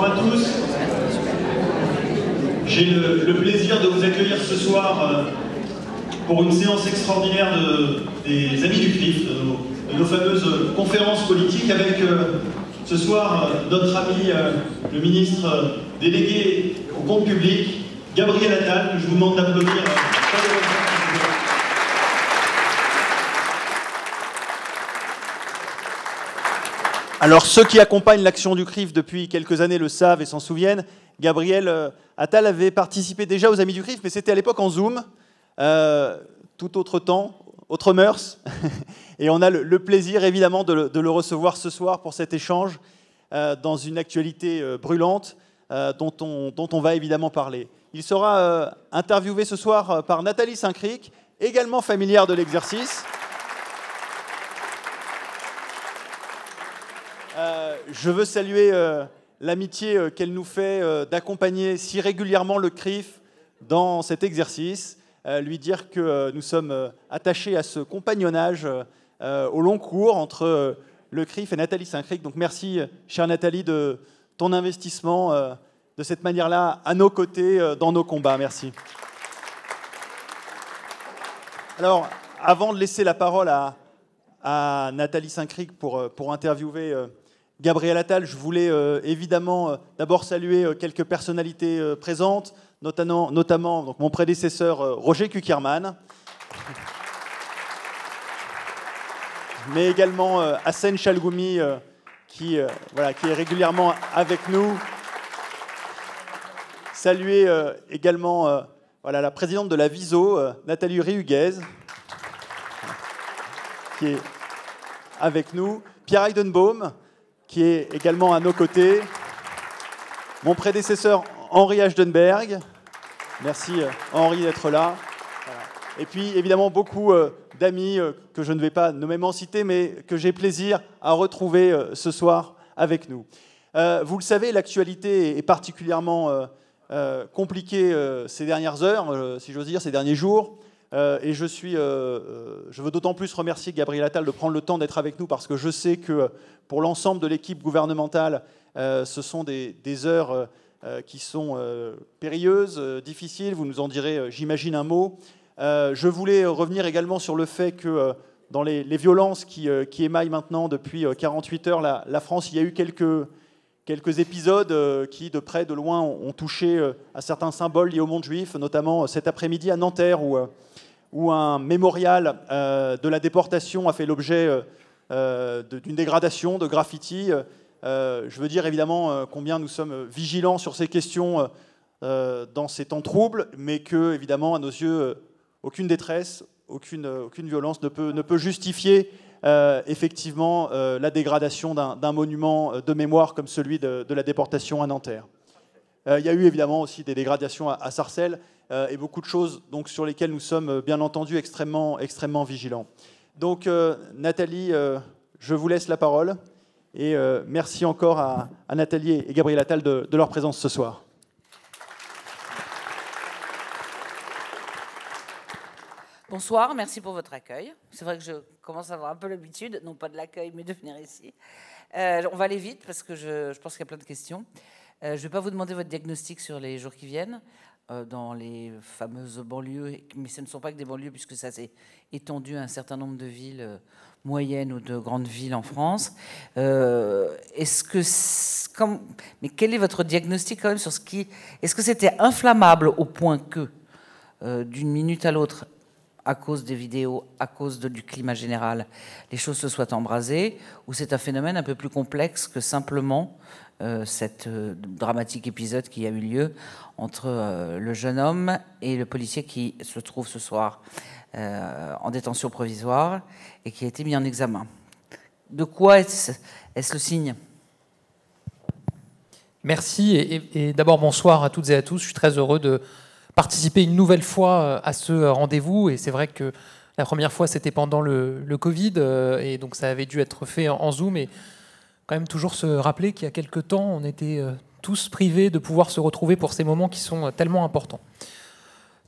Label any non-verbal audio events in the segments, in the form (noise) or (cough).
Bonjour à tous. J'ai le, plaisir de vous accueillir ce soir euh, pour une séance extraordinaire des Amis du CRIF, nos, fameuses euh, conférences politiques, avec euh, ce soir notre ami le ministre délégué au compte public, Gabriel Attal, que je vous demande d'applaudir. Alors ceux qui accompagnent l'action du CRIF depuis quelques années le savent et s'en souviennent. Gabriel euh, Attal avait participé déjà aux Amis du CRIF, mais c'était à l'époque en Zoom, euh, tout autre temps, autre mœurs. (laughs) Et on a le, plaisir évidemment de le, recevoir ce soir pour cet échange euh, dans une actualité brûlante dont on, va évidemment parler. Il sera interviewé ce soir par Nathalie Saint-Cric, également familière de l'exercice. Euh, je veux saluer euh, l'amitié euh, qu'elle nous fait d'accompagner si régulièrement le CRIF dans cet exercice, lui dire que nous sommes attachés à ce compagnonnage au long cours entre le CRIF et Nathalie Saint-Cric. Donc merci, chère Nathalie, de ton investissement de cette manière-là à nos côtés dans nos combats. Merci. Alors, avant de laisser la parole à, à Nathalie Saint-Cric pour, pour interviewer Gabriel Attal, je voulais euh, évidemment euh, d'abord saluer euh, quelques personnalités présentes, notamment, mon prédécesseur Roger Kuckerman, mais également Hassan Chalgoumi, qui, est régulièrement avec nous. Saluer également la présidente de la VISO, Nathalie Réhuguez, qui est avec nous. Pierre Heidenbaum, qui est également à nos côtés. Mon prédécesseur Henri Ashdenberg. Merci euh, Henri d'être là. Et puis évidemment beaucoup euh, d'amis euh, que je ne vais pas nommément citer, mais que j'ai plaisir à retrouver ce soir avec nous. Vous le savez, l'actualité est particulièrement compliquée ces dernières heures, si j'ose dire, ces derniers jours. Euh, et je, suis, euh, euh, je veux d'autant plus remercier Gabriel Attal de prendre le temps d'être avec nous parce que je sais que pour l'ensemble de l'équipe gouvernementale, ce sont des, heures qui sont périlleuses, difficiles. Vous nous en direz, j'imagine, un mot. je voulais revenir également sur le fait que dans les, violences qui, émaillent maintenant depuis 48 heures la France, il y a eu quelques quelques épisodes euh, qui, de près, de loin, ont touché euh, à certains symboles liés au monde juif, notamment euh, cet après-midi à Nanterre, où, un mémorial de la déportation a fait l'objet d'une dégradation, de graffiti. Je veux dire évidemment combien nous sommes vigilants sur ces questions dans ces temps troubles, mais que, évidemment, à nos yeux, aucune détresse, aucune, violence ne peut justifier euh, effectivement euh, la dégradation d'un monument euh, de mémoire comme celui de, la déportation à Nanterre. il y a eu évidemment aussi des dégradations à, Sarcelles et beaucoup de choses donc, sur lesquelles nous sommes bien entendu extrêmement, extrêmement vigilants. Donc Nathalie, je vous laisse la parole et merci encore à, Nathalie et Gabriel Attal de, de leur présence ce soir. Bonsoir, merci pour votre accueil. C'est vrai que je commence à avoir un peu l'habitude, non pas de l'accueil, mais de venir ici. Euh, on va aller vite parce que je, pense qu'il y a plein de questions. Euh, je ne vais pas vous demander votre diagnostic sur les jours qui viennent euh, dans les fameuses banlieues, mais ce ne sont pas que des banlieues puisque ça s'est étendu à un certain nombre de villes moyennes ou de grandes villes en France. est-ce que, mais quel est votre diagnostic quand même sur ce qui, est-ce que c'était inflammable au point que d'une minute à l'autre, à cause des vidéos, à cause du climat général, les choses se soient embrasées, ou c'est un phénomène un peu plus complexe que simplement euh, cet euh, dramatique épisode qui a eu lieu entre euh, le jeune homme et le policier qui se trouve ce soir en détention provisoire et qui a été mis en examen. De quoi est-ce le signe Merci et d'abord bonsoir à toutes et à tous. Je suis très heureux de participer une nouvelle fois euh, à ce euh, rendez-vous. Et c'est vrai que la première fois, c'était pendant le, Covid, euh, et donc ça avait dû être fait en, Zoom. Et quand même toujours se rappeler qu'il y a quelque temps, on était tous privés de pouvoir se retrouver pour ces moments qui sont tellement importants.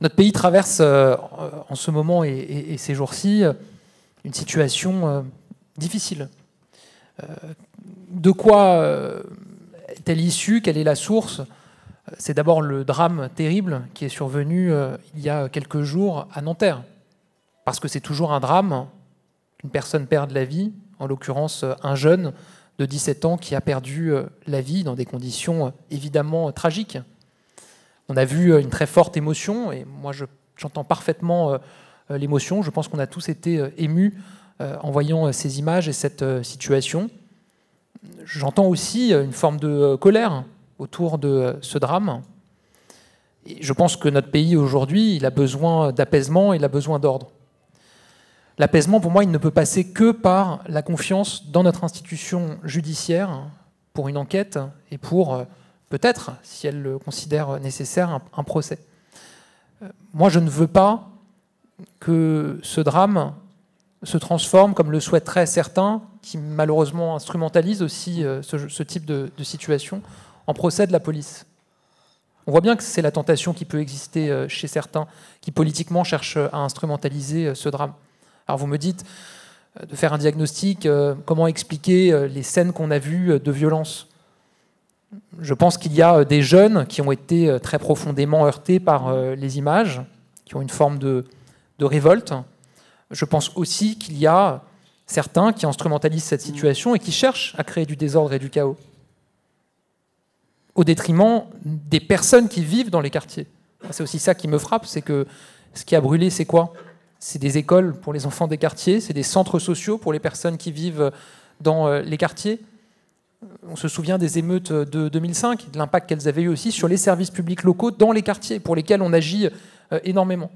Notre pays traverse en ce moment et, ces jours-ci une situation difficile. de quoi est-elle issue Quelle est la source c'est d'abord le drame terrible qui est survenu euh, il y a quelques jours à Nanterre. Parce que c'est toujours un drame une personne perde la vie, en l'occurrence euh, un jeune de 17 ans qui a perdu euh, la vie dans des conditions évidemment tragiques. On a vu une très forte émotion, et moi j'entends parfaitement l'émotion. Je pense qu'on a tous été émus en voyant ces images et cette situation. J'entends aussi une forme de colère autour de ce drame. je pense que notre pays aujourd'hui, il a besoin d'apaisement, il a besoin d'ordre. L'apaisement, pour moi, il ne peut passer que par la confiance dans notre institution judiciaire pour une enquête et pour, euh, peut-être, si elle le considère nécessaire, un, procès. Euh, moi, je ne veux pas que ce drame se transforme, comme le souhaiteraient certains, qui malheureusement instrumentalisent aussi euh, ce, type de situation, en procès de la police. On voit bien que c'est la tentation qui peut exister euh, chez certains qui politiquement cherchent euh, à instrumentaliser euh, ce drame. Alors vous me dites de faire un diagnostic, comment expliquer les scènes qu'on a vues de violence Je pense qu'il y a des jeunes qui ont été très profondément heurtés par les images, qui ont une forme de, de révolte. Je pense aussi qu'il y a certains qui instrumentalisent cette situation et qui cherchent à créer du désordre et du chaos au détriment des personnes qui vivent dans les quartiers. C'est aussi ça qui me frappe, c'est que ce qui a brûlé, c'est quoi C'est des écoles pour les enfants des quartiers, c'est des centres sociaux pour les personnes qui vivent dans euh, les quartiers. On se souvient des émeutes de 2005, de l'impact qu'elles avaient eu aussi sur les services publics locaux dans les quartiers, pour lesquels on agit euh, énormément.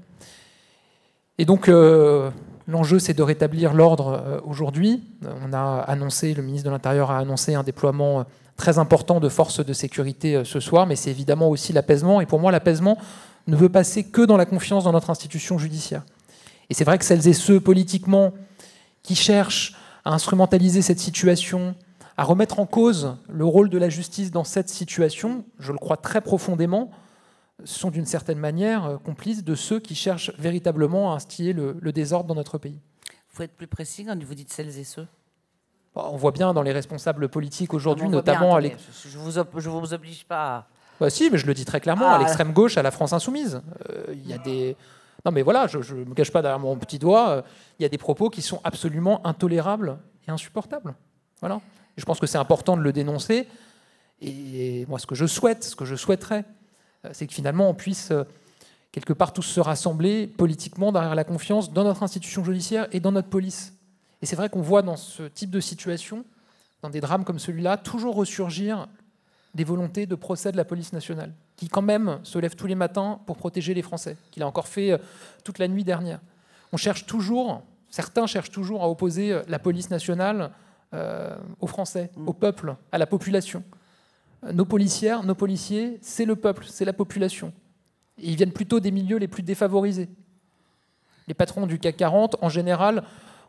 Et donc, euh, l'enjeu, c'est de rétablir l'ordre aujourd'hui. On a annoncé, le ministre de l'Intérieur a annoncé un déploiement très important de forces de sécurité euh, ce soir, mais c'est évidemment aussi l'apaisement. Et pour moi, l'apaisement ne veut passer que dans la confiance dans notre institution judiciaire. Et c'est vrai que celles et ceux politiquement qui cherchent à instrumentaliser cette situation, à remettre en cause le rôle de la justice dans cette situation, je le crois très profondément, sont d'une certaine manière euh, complices de ceux qui cherchent véritablement à instiller le, désordre dans notre pays. faut être plus précis quand vous dites celles et ceux bah, on voit bien dans les responsables politiques aujourd'hui, notamment à Je vous, oblige pas bah, si, mais je le dis très clairement, à ah. l'extrême gauche, à la France insoumise, euh, il y a des... Non mais voilà, je ne me cache pas derrière mon petit doigt, euh, il y a des propos qui sont absolument intolérables et insupportables. Voilà. je pense que c'est important de le dénoncer. Et moi, ce que je souhaite, ce que je souhaiterais, euh, c'est que finalement, on puisse, quelque part, tous se rassembler politiquement derrière la confiance dans notre institution judiciaire et dans notre police. Et c'est vrai qu'on voit dans ce type de situation, dans des drames comme celui-là, toujours ressurgir des volontés de procès de la police nationale, qui quand même se lève tous les matins pour protéger les Français, qu'il a encore fait euh, toute la nuit dernière. On cherche toujours, certains cherchent toujours à opposer euh, la police nationale euh, aux Français, mm. au peuple, à la population. Nos policières, nos policiers, c'est le peuple, c'est la population. ils viennent plutôt des milieux les plus défavorisés. Les patrons du CAC 40, en général,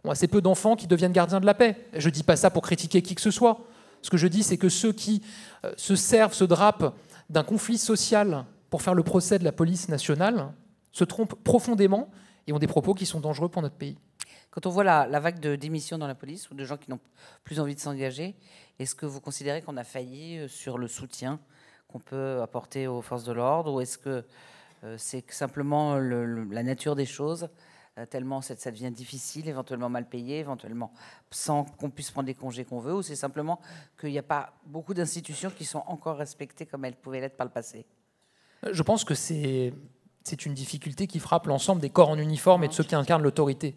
c'est assez peu d'enfants qui deviennent gardiens de la paix. Je ne dis pas ça pour critiquer qui que ce soit. Ce que je dis, c'est que ceux qui euh, se servent, se drapent d'un conflit social pour faire le procès de la police nationale se trompent profondément et ont des propos qui sont dangereux pour notre pays. Quand on voit la, vague de démissions dans la police ou de gens qui n'ont plus envie de s'engager, est-ce que vous considérez qu'on a failli euh, sur le soutien qu'on peut apporter aux forces de l'ordre ou est-ce que euh, c'est simplement la nature des choses euh, tellement ça, devient difficile, éventuellement mal payé, éventuellement sans qu'on puisse prendre les congés qu'on veut, ou c'est simplement qu'il n'y a pas beaucoup d'institutions qui sont encore respectées comme elles pouvaient l'être par le passé euh, Je pense que c'est, c'est une difficulté qui frappe l'ensemble des corps en uniforme et de ceux qui incarnent l'autorité.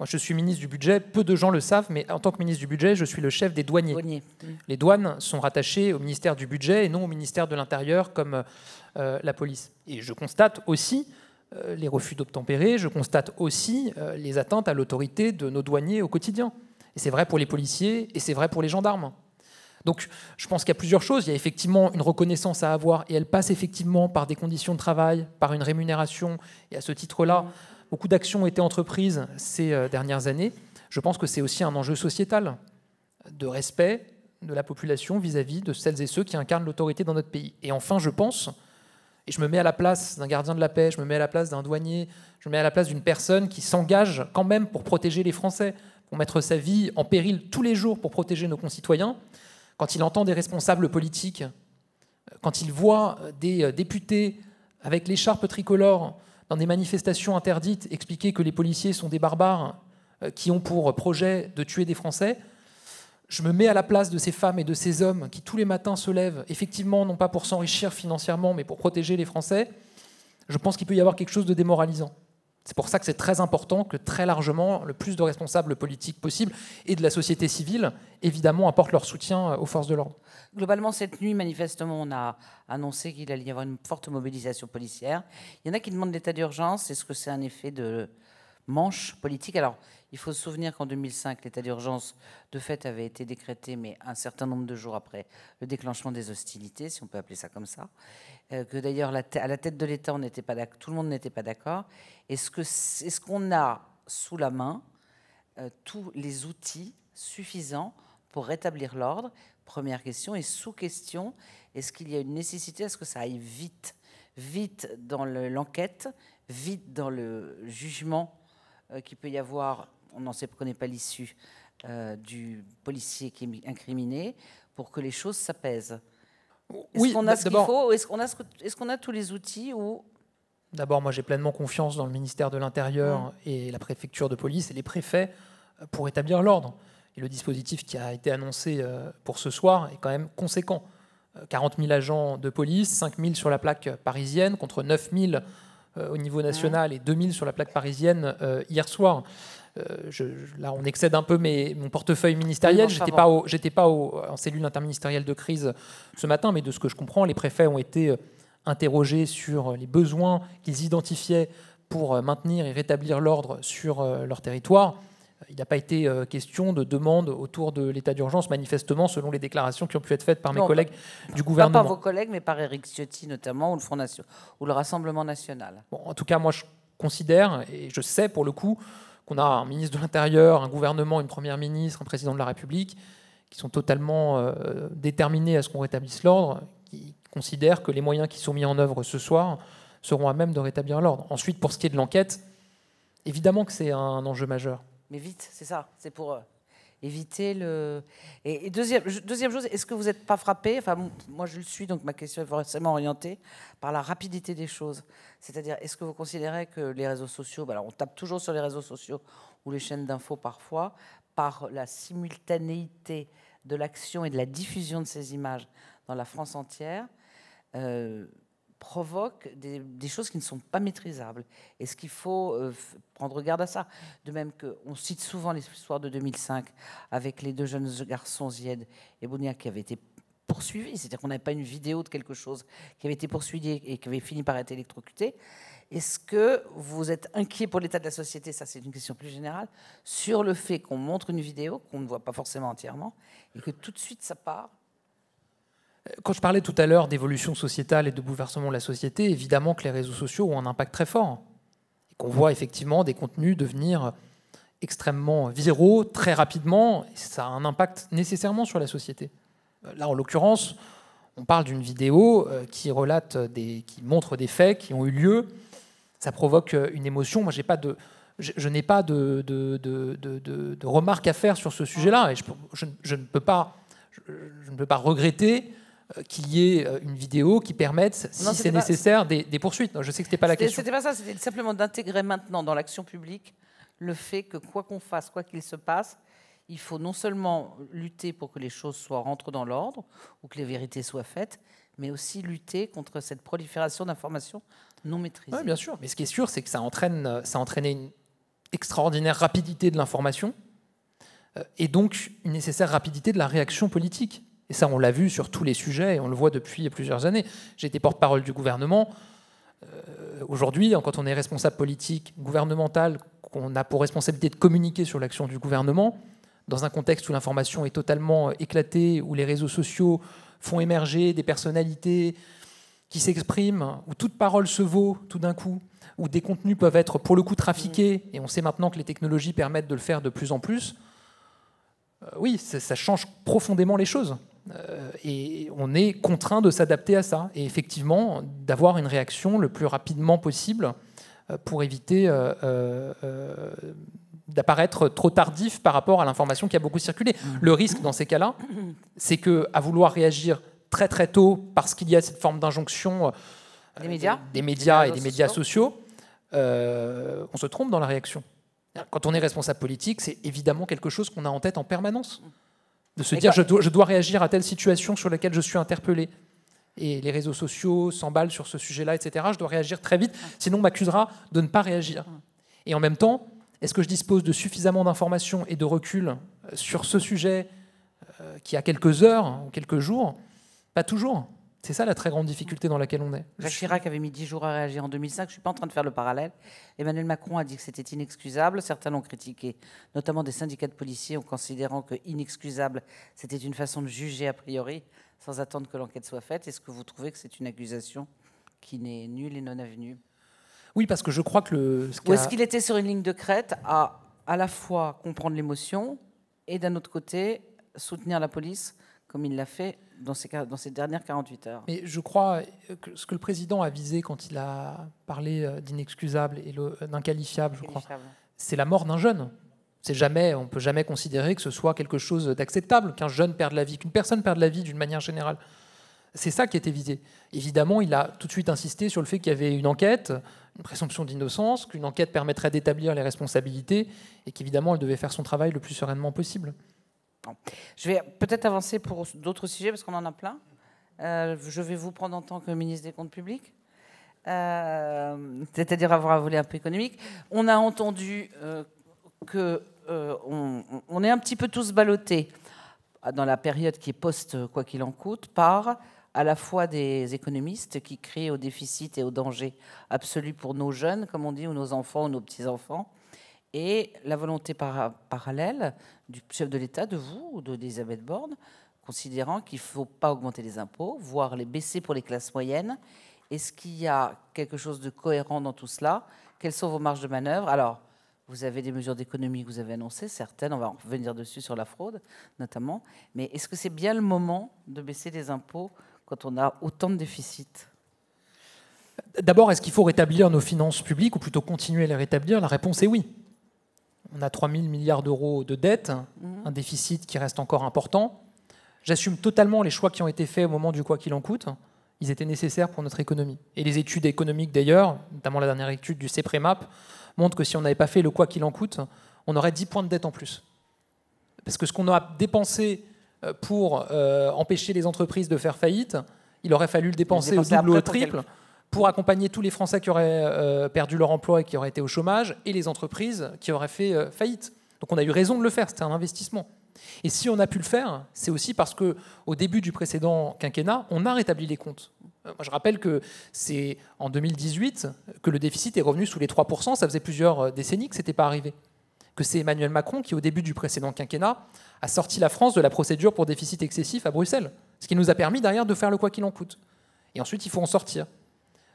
Moi, je suis ministre du budget, peu de gens le savent, mais en tant que ministre du budget, je suis le chef des douaniers. Les douanes sont rattachées au ministère du budget et non au ministère de l'Intérieur comme euh, la police. Et je constate aussi euh, les refus d'obtempérer, je constate aussi euh, les atteintes à l'autorité de nos douaniers au quotidien. Et c'est vrai pour les policiers et c'est vrai pour les gendarmes. Donc je pense qu'il y a plusieurs choses. Il y a effectivement une reconnaissance à avoir et elle passe effectivement par des conditions de travail, par une rémunération. Et à ce titre-là, beaucoup d'actions ont été entreprises ces euh, dernières années. Je pense que c'est aussi un enjeu sociétal de respect de la population vis-à-vis de celles et ceux qui incarnent l'autorité dans notre pays. Et enfin, je pense et je me mets à la place d'un gardien de la paix, je me mets à la place d'un douanier, je me mets à la place d'une personne qui s'engage quand même pour protéger les Français, pour mettre sa vie en péril tous les jours pour protéger nos concitoyens. Quand il entend des responsables politiques, quand il voit des euh, députés avec l'écharpe tricolore dans des manifestations interdites expliquer que les policiers sont des barbares euh, qui ont pour projet de tuer des Français, je me mets à la place de ces femmes et de ces hommes qui tous les matins se lèvent, effectivement, non pas pour s'enrichir financièrement, mais pour protéger les Français, je pense qu'il peut y avoir quelque chose de démoralisant. C'est pour ça que c'est très important que très largement, le plus de responsables politiques possibles et de la société civile, évidemment, apportent leur soutien euh, aux forces de l'ordre. Globalement, cette nuit, manifestement, on a annoncé qu'il allait y avoir une forte mobilisation policière. Il y en a qui demandent l'état d'urgence. Est-ce que c'est un effet de, manche politique. Alors, il faut se souvenir qu'en 2005, l'état d'urgence de fait avait été décrété, mais un certain nombre de jours après le déclenchement des hostilités, si on peut appeler ça comme ça. Euh, que d'ailleurs, à la tête de l'État, tout le monde n'était pas d'accord. Est-ce qu'on est qu'on a sous la main euh, tous les outils suffisants pour rétablir l'ordre Première question. Et sous-question, est-ce qu'il y a une nécessité à ce que ça aille vite Vite dans l'enquête, vite dans le jugement euh, qu'il peut y avoir, on n'en sait connaît pas l'issue, euh, du policier qui est incriminé, pour que les choses s'apaisent. Est-ce qu'on a ce qu'il faut Est-ce qu'on a, tous les outils ou... D'abord, moi j'ai pleinement confiance dans le ministère de l'Intérieur et la préfecture de police et les préfets euh, pour établir l'ordre. Et le dispositif qui a été annoncé pour ce soir est quand même conséquent. 40 000 agents de police, 5 000 sur la plaque parisienne contre 9 000 euh, au niveau national et 2000 sur la plaque parisienne euh, hier soir. Euh, là, on excède un peu mon portefeuille ministériel. j'étais pas, en cellule interministérielle de crise ce matin, mais de ce que je comprends, les préfets ont été interrogés sur les besoins qu'ils identifiaient pour maintenir et rétablir l'ordre sur leur territoire. Il n'a pas été euh, question de demande autour de l'état d'urgence, manifestement, selon les déclarations qui ont pu être faites par mes collègues du gouvernement. Pas par vos collègues, mais par Éric Ciotti notamment, ou le, Front Nation, ou le Rassemblement national. en tout cas, moi, je considère, et je sais pour le coup, qu'on a un ministre de l'Intérieur, un gouvernement, une première ministre, un président de la République, qui sont totalement euh, déterminés à ce qu'on rétablisse l'ordre, qui considèrent que les moyens qui sont mis en œuvre ce soir seront à même de rétablir l'ordre. Ensuite, pour ce qui est de l'enquête, évidemment que c'est un enjeu majeur mais vite, c'est ça, c'est pour euh, éviter le. Et, deuxième, deuxième, chose, est-ce que vous n'êtes pas frappé Enfin, moi je le suis, donc ma question est forcément orientée par la rapidité des choses. C'est-à-dire, est-ce que vous considérez que les réseaux sociaux, bah, alors on tape toujours sur les réseaux sociaux ou les chaînes d'infos parfois, par la simultanéité de l'action et de la diffusion de ces images dans la France entière, euh, provoque des, choses qui ne sont pas maîtrisables. Est-ce qu'il faut euh, prendre garde à ça De même qu'on cite souvent l'histoire de 2005 avec les deux jeunes garçons, Zied et Bounia, qui avaient été poursuivis, c'est-à-dire qu'on n'avait pas une vidéo de quelque chose qui avait été poursuivi et qui avait fini par être électrocuté. Est-ce que vous êtes inquiet pour l'état de la société Ça, c'est une question plus générale. Sur le fait qu'on montre une vidéo qu'on ne voit pas forcément entièrement et que tout de suite ça part quand je parlais tout à l'heure d'évolution sociétale et de bouleversement de la société, évidemment que les réseaux sociaux ont un impact très fort. Et qu'on voit effectivement des contenus devenir extrêmement viraux très rapidement. ça a un impact nécessairement sur la société. Euh, là, en l'occurrence, on parle d'une vidéo euh, qui relate des, qui montre des faits qui ont eu lieu. Ça provoque euh, une émotion. Moi, j'ai pas de, je, n'ai pas de, de, remarques à faire sur ce sujet-là. Et ne peux pas, je, ne peux pas regretter euh, qu'il y ait euh, une vidéo qui permette, si c'est nécessaire, des, poursuites. je sais que ce n'était pas la question. C'était pas ça, c'était simplement d'intégrer maintenant dans l'action publique le fait que quoi qu'on fasse, quoi qu'il se passe, il faut non seulement lutter pour que les choses soient rentrent dans l'ordre ou que les vérités soient faites, mais aussi lutter contre cette prolifération d'informations non maîtrisées. Oui, bien sûr. Mais ce qui est sûr, c'est que ça entraîne, ça entraînait une extraordinaire rapidité de l'information euh, et donc une nécessaire rapidité de la réaction politique. Et ça, on l'a vu sur tous les sujets, et on le voit depuis plusieurs années. J'ai été porte-parole du gouvernement. Euh, aujourd'hui, quand on est responsable politique, gouvernemental, qu'on a pour responsabilité de communiquer sur l'action du gouvernement, dans un contexte où l'information est totalement euh, éclatée, où les réseaux sociaux font émerger des personnalités qui s'expriment, où toute parole se vaut tout d'un coup, où des contenus peuvent être pour le coup trafiqués, mmh. et on sait maintenant que les technologies permettent de le faire de plus en plus, euh, oui, ça change profondément les choses. Euh, et on est contraint de s'adapter à ça. Et effectivement, d'avoir une réaction le plus rapidement possible euh, pour éviter euh, d'apparaître trop tardif par rapport à l'information qui a beaucoup circulé. Mm. Le risque dans ces cas-là, c'est que à vouloir réagir très très tôt parce qu'il y a cette forme d'injonction médias, des médias et des médias sociaux, on se trompe dans la réaction. Quand on est responsable politique, c'est évidemment quelque chose qu'on a en tête en permanence de se dire ben- je dois, réagir à telle situation sur laquelle je suis interpellé. Et les réseaux sociaux s'emballent sur ce sujet-là, etc. Je dois réagir très vite, sinon on m'accusera de ne pas réagir. Et en même temps, est-ce que je dispose de suffisamment d'informations et de recul euh, sur ce sujet euh, qui a quelques heures ou quelques jours Pas toujours. C'est ça la très grande difficulté dans laquelle on est. Jacques Chirac avait mis 10 jours à réagir en 2005. Je ne suis pas en train de faire le parallèle. Emmanuel Macron a dit que c'était inexcusable. Certains l'ont critiqué, notamment des syndicats de policiers, en considérant que inexcusable, c'était une façon de juger a priori, sans attendre que l'enquête soit faite. Est-ce que vous trouvez que c'est une accusation qui n'est nulle et non avenue Oui, parce que je crois que le. est-ce qu'il était sur une ligne de crête à à la fois comprendre l'émotion et d'un autre côté soutenir la police, comme il l'a fait dans ces, dans dernières 48 heures. Mais je crois que ce que le président a visé quand il a parlé euh, d'inexcusable et euh, d'inqualifiable, je crois, c'est la mort d'un jeune. C'est jamais, on peut jamais considérer que ce soit quelque chose d'acceptable qu'un jeune perde la vie, qu'une personne perde la vie d'une manière générale. C'est ça qui était visé. Évidemment, il a tout de suite insisté sur le fait qu'il y avait une enquête, une présomption d'innocence, qu'une enquête permettrait d'établir les responsabilités et qu'évidemment, elle devait faire son travail le plus sereinement possible. Je vais peut-être avancer pour d'autres sujets parce qu'on en a plein. Euh, je vais vous prendre en tant que ministre des Comptes publics, euh, c'est-à-dire avoir un volet un peu économique. On a entendu euh, que euh, on, est un petit peu tous ballottés dans la période qui est post quoi qu'il en coûte par à la fois des économistes qui crient au déficit et au danger absolu pour nos jeunes, comme on dit, ou nos enfants ou nos petits-enfants, et la volonté parallèle du chef de l'État, de vous ou d'Elisabeth Borne, considérant qu'il ne faut pas augmenter les impôts, voire les baisser pour les classes moyennes Est-ce qu'il y a quelque chose de cohérent dans tout cela Quelles sont vos marges de manœuvre Alors, vous avez des mesures d'économie que vous avez annoncées, certaines, on va en revenir dessus sur la fraude notamment, mais est-ce que c'est bien le moment de baisser les impôts quand on a autant de déficits D'abord, est-ce qu'il faut rétablir nos finances publiques ou plutôt continuer à les rétablir La réponse est oui on a 3 milliards d'euros de dette, mhm. un déficit qui reste encore important. J'assume totalement les choix qui ont été faits au moment du quoi qu'il en coûte. Ils étaient nécessaires pour notre économie. Et les études économiques d'ailleurs, notamment la dernière étude du CEPREMAP, montrent que si on n'avait pas fait le quoi qu'il en coûte, on aurait 10 points de dette en plus. Parce que ce qu'on a dépensé euh, pour euh, empêcher les entreprises de faire faillite, il aurait fallu le dépenser, au double ou au triple pour accompagner tous les Français qui auraient euh, perdu leur emploi et qui auraient été au chômage, et les entreprises qui auraient fait euh, faillite. Donc on a eu raison de le faire, c'était un investissement. Et si on a pu le faire, c'est aussi parce que au début du précédent quinquennat, on a rétabli les comptes. Euh, je rappelle que c'est en 2018 que le déficit est revenu sous les 3%, ça faisait plusieurs décennies que ce n'était pas arrivé. Que c'est Emmanuel Macron qui, au début du précédent quinquennat, a sorti la France de la procédure pour déficit excessif à Bruxelles. Ce qui nous a permis derrière de faire le quoi qu'il en coûte. Et ensuite, il faut en sortir.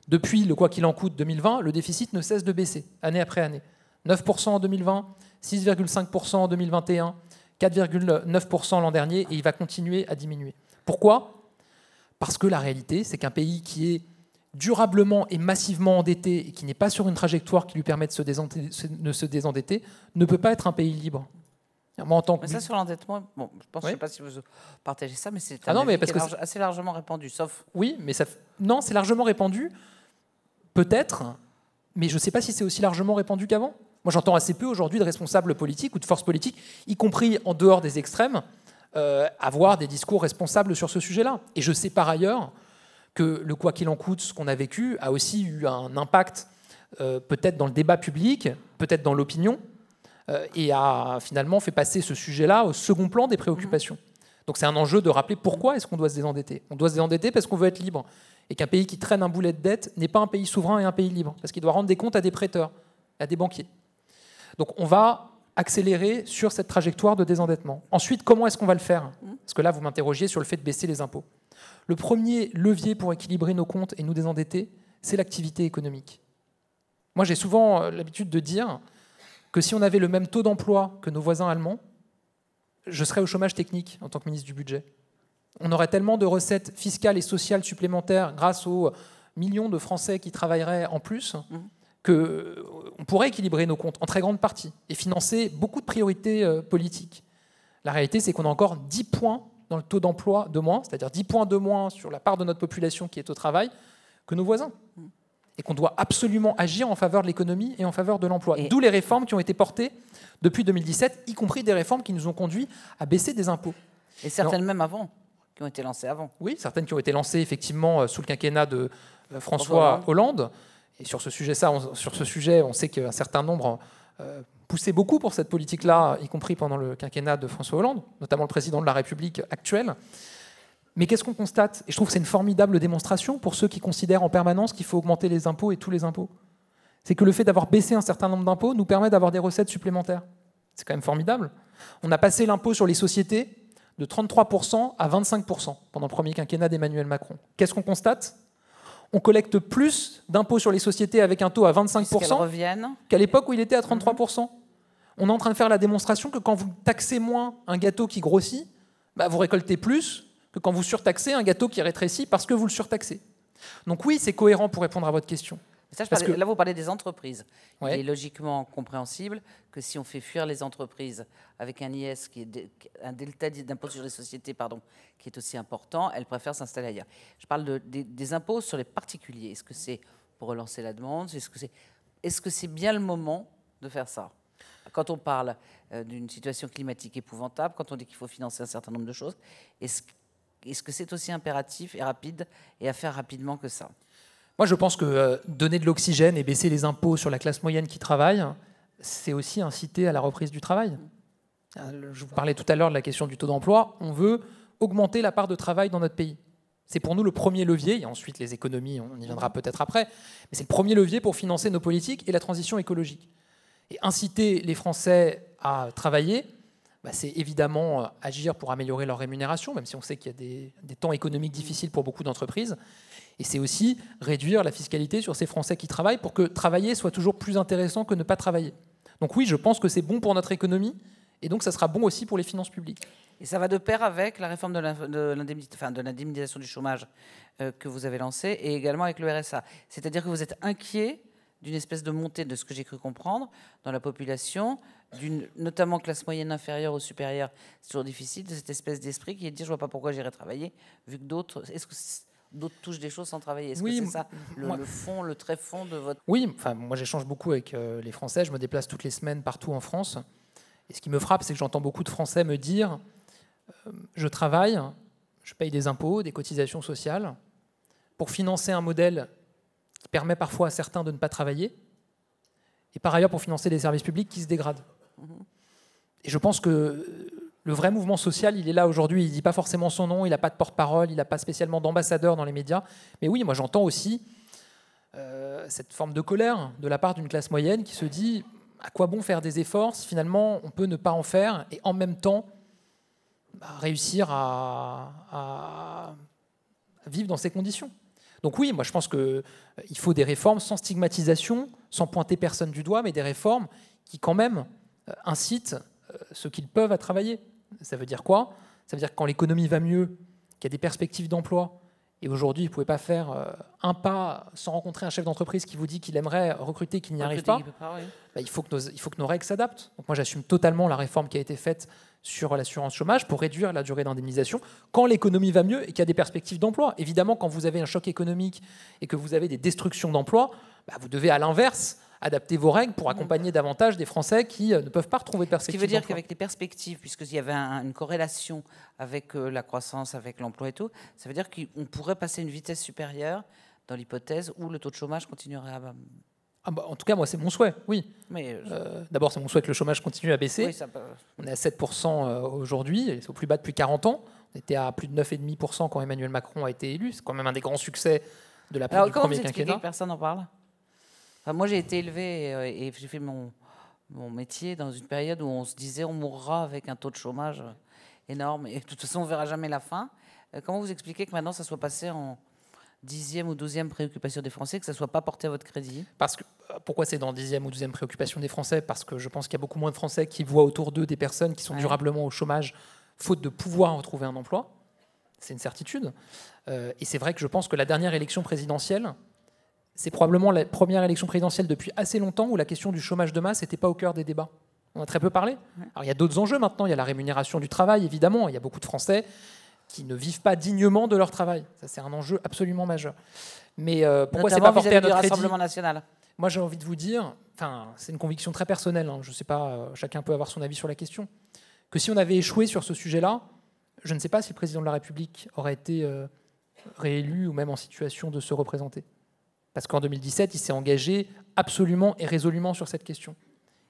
Depuis le quoi qu'il en coûte 2020, le déficit ne cesse de baisser, année après année. 9% en 2020, 6,5% en 2021, 4,9% l'an dernier, et il va continuer à diminuer. Pourquoi Parce que la réalité, c'est qu'un pays qui est durablement et massivement endetté et qui n'est pas sur une trajectoire qui lui permet de se, désendetter, se désendetter ne peut pas être un pays libre. Mais ça, sur l'endettement, bon, je pense, sais pas si vous partagez ça, mais c'est assez largement répandu, sauf. Oui, mais ça, non, c'est largement répandu Peut-être, mais je ne sais pas si c'est aussi largement répandu qu'avant. Moi, j'entends assez peu aujourd'hui de responsables politiques ou de forces politiques, y compris en dehors des extrêmes, euh, avoir des discours responsables sur ce sujet-là. Et je sais par ailleurs que le quoi qu'il en coûte, ce qu'on a vécu, a aussi eu un impact euh, peut-être dans le débat public, peut-être dans l'opinion, euh, et a finalement fait passer ce sujet-là au second plan des préoccupations. Mmh. Donc c'est un enjeu de rappeler pourquoi est-ce qu'on doit se désendetter. On doit se désendetter parce qu'on veut être libre. Et qu'un pays qui traîne un boulet de dette n'est pas un pays souverain et un pays libre, parce qu'il doit rendre des comptes à des prêteurs, à des banquiers. Donc on va accélérer sur cette trajectoire de désendettement. Ensuite, comment est-ce qu'on va le faire Parce que là, vous m'interrogiez sur le fait de baisser les impôts. Le premier levier pour équilibrer nos comptes et nous désendetter, c'est l'activité économique. Moi, j'ai souvent euh, l'habitude de dire que si on avait le même taux d'emploi que nos voisins allemands, je serais au chômage technique en tant que ministre du budget. On aurait tellement de recettes fiscales et sociales supplémentaires grâce aux millions de Français qui travailleraient en plus qu'on mhm. que euh, pourrait équilibrer nos comptes en très grande partie et financer beaucoup de priorités euh, politiques. La réalité, c'est qu'on a encore 10 points dans le taux d'emploi de moins, c'est-à-dire 10 points de moins sur la part de notre population qui est au travail que nos voisins. Mhm et qu'on doit absolument agir en faveur de l'économie et en faveur de l'emploi. D'où les réformes qui ont été portées depuis 2017, y compris des réformes qui nous ont conduit à baisser des impôts. Et certaines même avant, qui ont été lancées avant. Oui, certaines qui ont été lancées effectivement euh, sous le quinquennat de euh, François Hollande. Et sur ce sujet, ça, on, sur ce sujet, on sait qu'un certain nombre euh, poussait beaucoup pour cette politique-là, y compris pendant le quinquennat de François Hollande, notamment le président de la République actuelle. Mais qu'est-ce qu'on constate Et je trouve que c'est une formidable démonstration pour ceux qui considèrent en permanence qu'il faut augmenter les impôts et tous les impôts. C'est que le fait d'avoir baissé un certain nombre d'impôts nous permet d'avoir des recettes supplémentaires. C'est quand même formidable. On a passé l'impôt sur les sociétés de 33% à 25% pendant le premier quinquennat d'Emmanuel Macron. Qu'est-ce qu'on constate On collecte plus d'impôts sur les sociétés avec un taux à 25% qu'à l'époque où il était à 33%. Mhm. On est en train de faire la démonstration que quand vous taxez moins un gâteau qui grossit, bah, vous récoltez plus que quand vous surtaxez un gâteau qui rétrécit parce que vous le surtaxez. Donc oui, c'est cohérent pour répondre à votre question. Ça, que... Là, vous parlez des entreprises. Il est logiquement compréhensible que si on fait fuir les entreprises avec un IS, qui est un delta d'impôt sur les sociétés, pardon, qui est aussi important, elles préfèrent s'installer ailleurs. Je parle de, des, impôts sur les particuliers. Est-ce que c'est pour relancer la demande Est-ce que c'est bien le moment de faire ça Quand on parle euh, d'une situation climatique épouvantable, quand on dit qu'il faut financer un certain nombre de choses, est-ce est-ce que c'est aussi impératif et rapide et à faire rapidement que ça Moi, je pense que euh, donner de l'oxygène et baisser les impôts sur la classe moyenne qui travaille, c'est aussi inciter à la reprise du travail. Ah, je vous parlais tout à l'heure de la question du taux d'emploi. On veut augmenter la part de travail dans notre pays. C'est pour nous le premier levier, et ensuite les économies, on y viendra peut-être après, mais c'est le premier levier pour financer nos politiques et la transition écologique. Et inciter les Français à travailler, bah, c'est évidemment euh, agir pour améliorer leur rémunération, même si on sait qu'il y a des, temps économiques difficiles pour beaucoup d'entreprises. Et c'est aussi réduire la fiscalité sur ces Français qui travaillent pour que travailler soit toujours plus intéressant que ne pas travailler. Donc oui, je pense que c'est bon pour notre économie, et donc ça sera bon aussi pour les finances publiques. Et ça va de pair avec la réforme de l'indemnisation du chômage euh, que vous avez lancée, et également avec le RSA. C'est-à-dire que vous êtes inquiet d'une espèce de montée de ce que j'ai cru comprendre dans la population notamment classe moyenne inférieure ou supérieure, c'est toujours difficile, de cette espèce d'esprit qui est de dire je vois pas pourquoi j'irai travailler, vu que d'autres. Est-ce que d'autres touchent des choses sans travailler. Est-ce que c'est ça le, fond, le très fond de votre... Oui, moi j'échange beaucoup avec euh, les Français, je me déplace toutes les semaines partout en France. Et ce qui me frappe, c'est que j'entends beaucoup de Français me dire, euh, je travaille, je paye des impôts, des cotisations sociales, pour financer un modèle qui permet parfois à certains de ne pas travailler, et par ailleurs pour financer des services publics qui se dégradent. Et je pense que le vrai mouvement social, il est là aujourd'hui. Il ne dit pas forcément son nom, il n'a pas de porte-parole, il n'a pas spécialement d'ambassadeur dans les médias. Mais oui, moi j'entends aussi euh, cette forme de colère de la part d'une classe moyenne qui se dit à quoi bon faire des efforts si finalement on peut ne pas en faire et en même temps bah, réussir à, vivre dans ces conditions. Donc oui, moi je pense qu'il euh, faut des réformes sans stigmatisation, sans pointer personne du doigt, mais des réformes qui quand même euh, incitent euh, ceux qu'ils peuvent à travailler. Ça veut dire quoi Ça veut dire que quand l'économie va mieux, qu'il y a des perspectives d'emploi, et aujourd'hui, vous ne pouvez pas faire euh, un pas sans rencontrer un chef d'entreprise qui vous dit qu'il aimerait recruter, qu'il n'y arrive pas, bah, il, faut que nos, règles s'adaptent. Donc moi, j'assume totalement la réforme qui a été faite sur l'assurance chômage pour réduire la durée d'indemnisation quand l'économie va mieux et qu'il y a des perspectives d'emploi. Évidemment, quand vous avez un choc économique et que vous avez des destructions d'emplois, bah, vous devez à l'inverse adapter vos règles pour mm. accompagner davantage des Français qui euh, ne peuvent pas retrouver de perspectives. Ce qui veut dire qu'avec les perspectives, puisqu'il y avait une corrélation avec euh, la croissance, avec l'emploi et tout, ça veut dire qu'on pourrait passer une vitesse supérieure dans l'hypothèse où le taux de chômage continuerait à baisser ah bah, en tout cas, moi, c'est mon souhait, oui. Mais euh, D'abord, c'est mon souhait que le chômage continue à baisser. On est à 7% aujourd'hui, c'est au plus bas depuis 40 ans. On était à plus de 9,5% quand Emmanuel Macron a été élu. C'est quand même un des grands succès de la Alors, vous expliquez que Personne n'en parle moi, j'ai été élevée euh, et, j'ai fait mon, mon, métier dans une période où on se disait on mourra avec un taux de chômage énorme et de toute façon, on verra jamais la fin. Euh, comment vous expliquez que maintenant, ça soit passé en dixième ou douzième préoccupation des Français, que ça ne soit pas porté à votre crédit Parce que euh, pourquoi c'est dans dixième ou douzième préoccupation des Français Parce que je pense qu'il y a beaucoup moins de Français qui voient autour d'eux des personnes qui sont durablement au chômage, faute de pouvoir retrouver un emploi. C'est une certitude. et c'est vrai que je pense que la dernière élection présidentielle c'est probablement la première élection présidentielle depuis assez longtemps où la question du chômage de masse n'était pas au cœur des débats. On a très peu parlé. Alors il y a d'autres enjeux maintenant. Il y a la rémunération du travail, évidemment. Il y a beaucoup de Français qui ne vivent pas dignement de leur travail. Ça, c'est un enjeu absolument majeur. Mais euh, pourquoi c'est pas porté -à, notre Rassemblement national Moi, j'ai envie de vous dire, enfin, c'est une conviction très personnelle. Hein. je ne sais pas, euh, chacun peut avoir son avis sur la question. Que si on avait échoué sur ce sujet-là, je ne sais pas si le président de la République aurait été euh, réélu ou même en situation de se représenter. Parce qu'en 2017, il s'est engagé absolument et résolument sur cette question.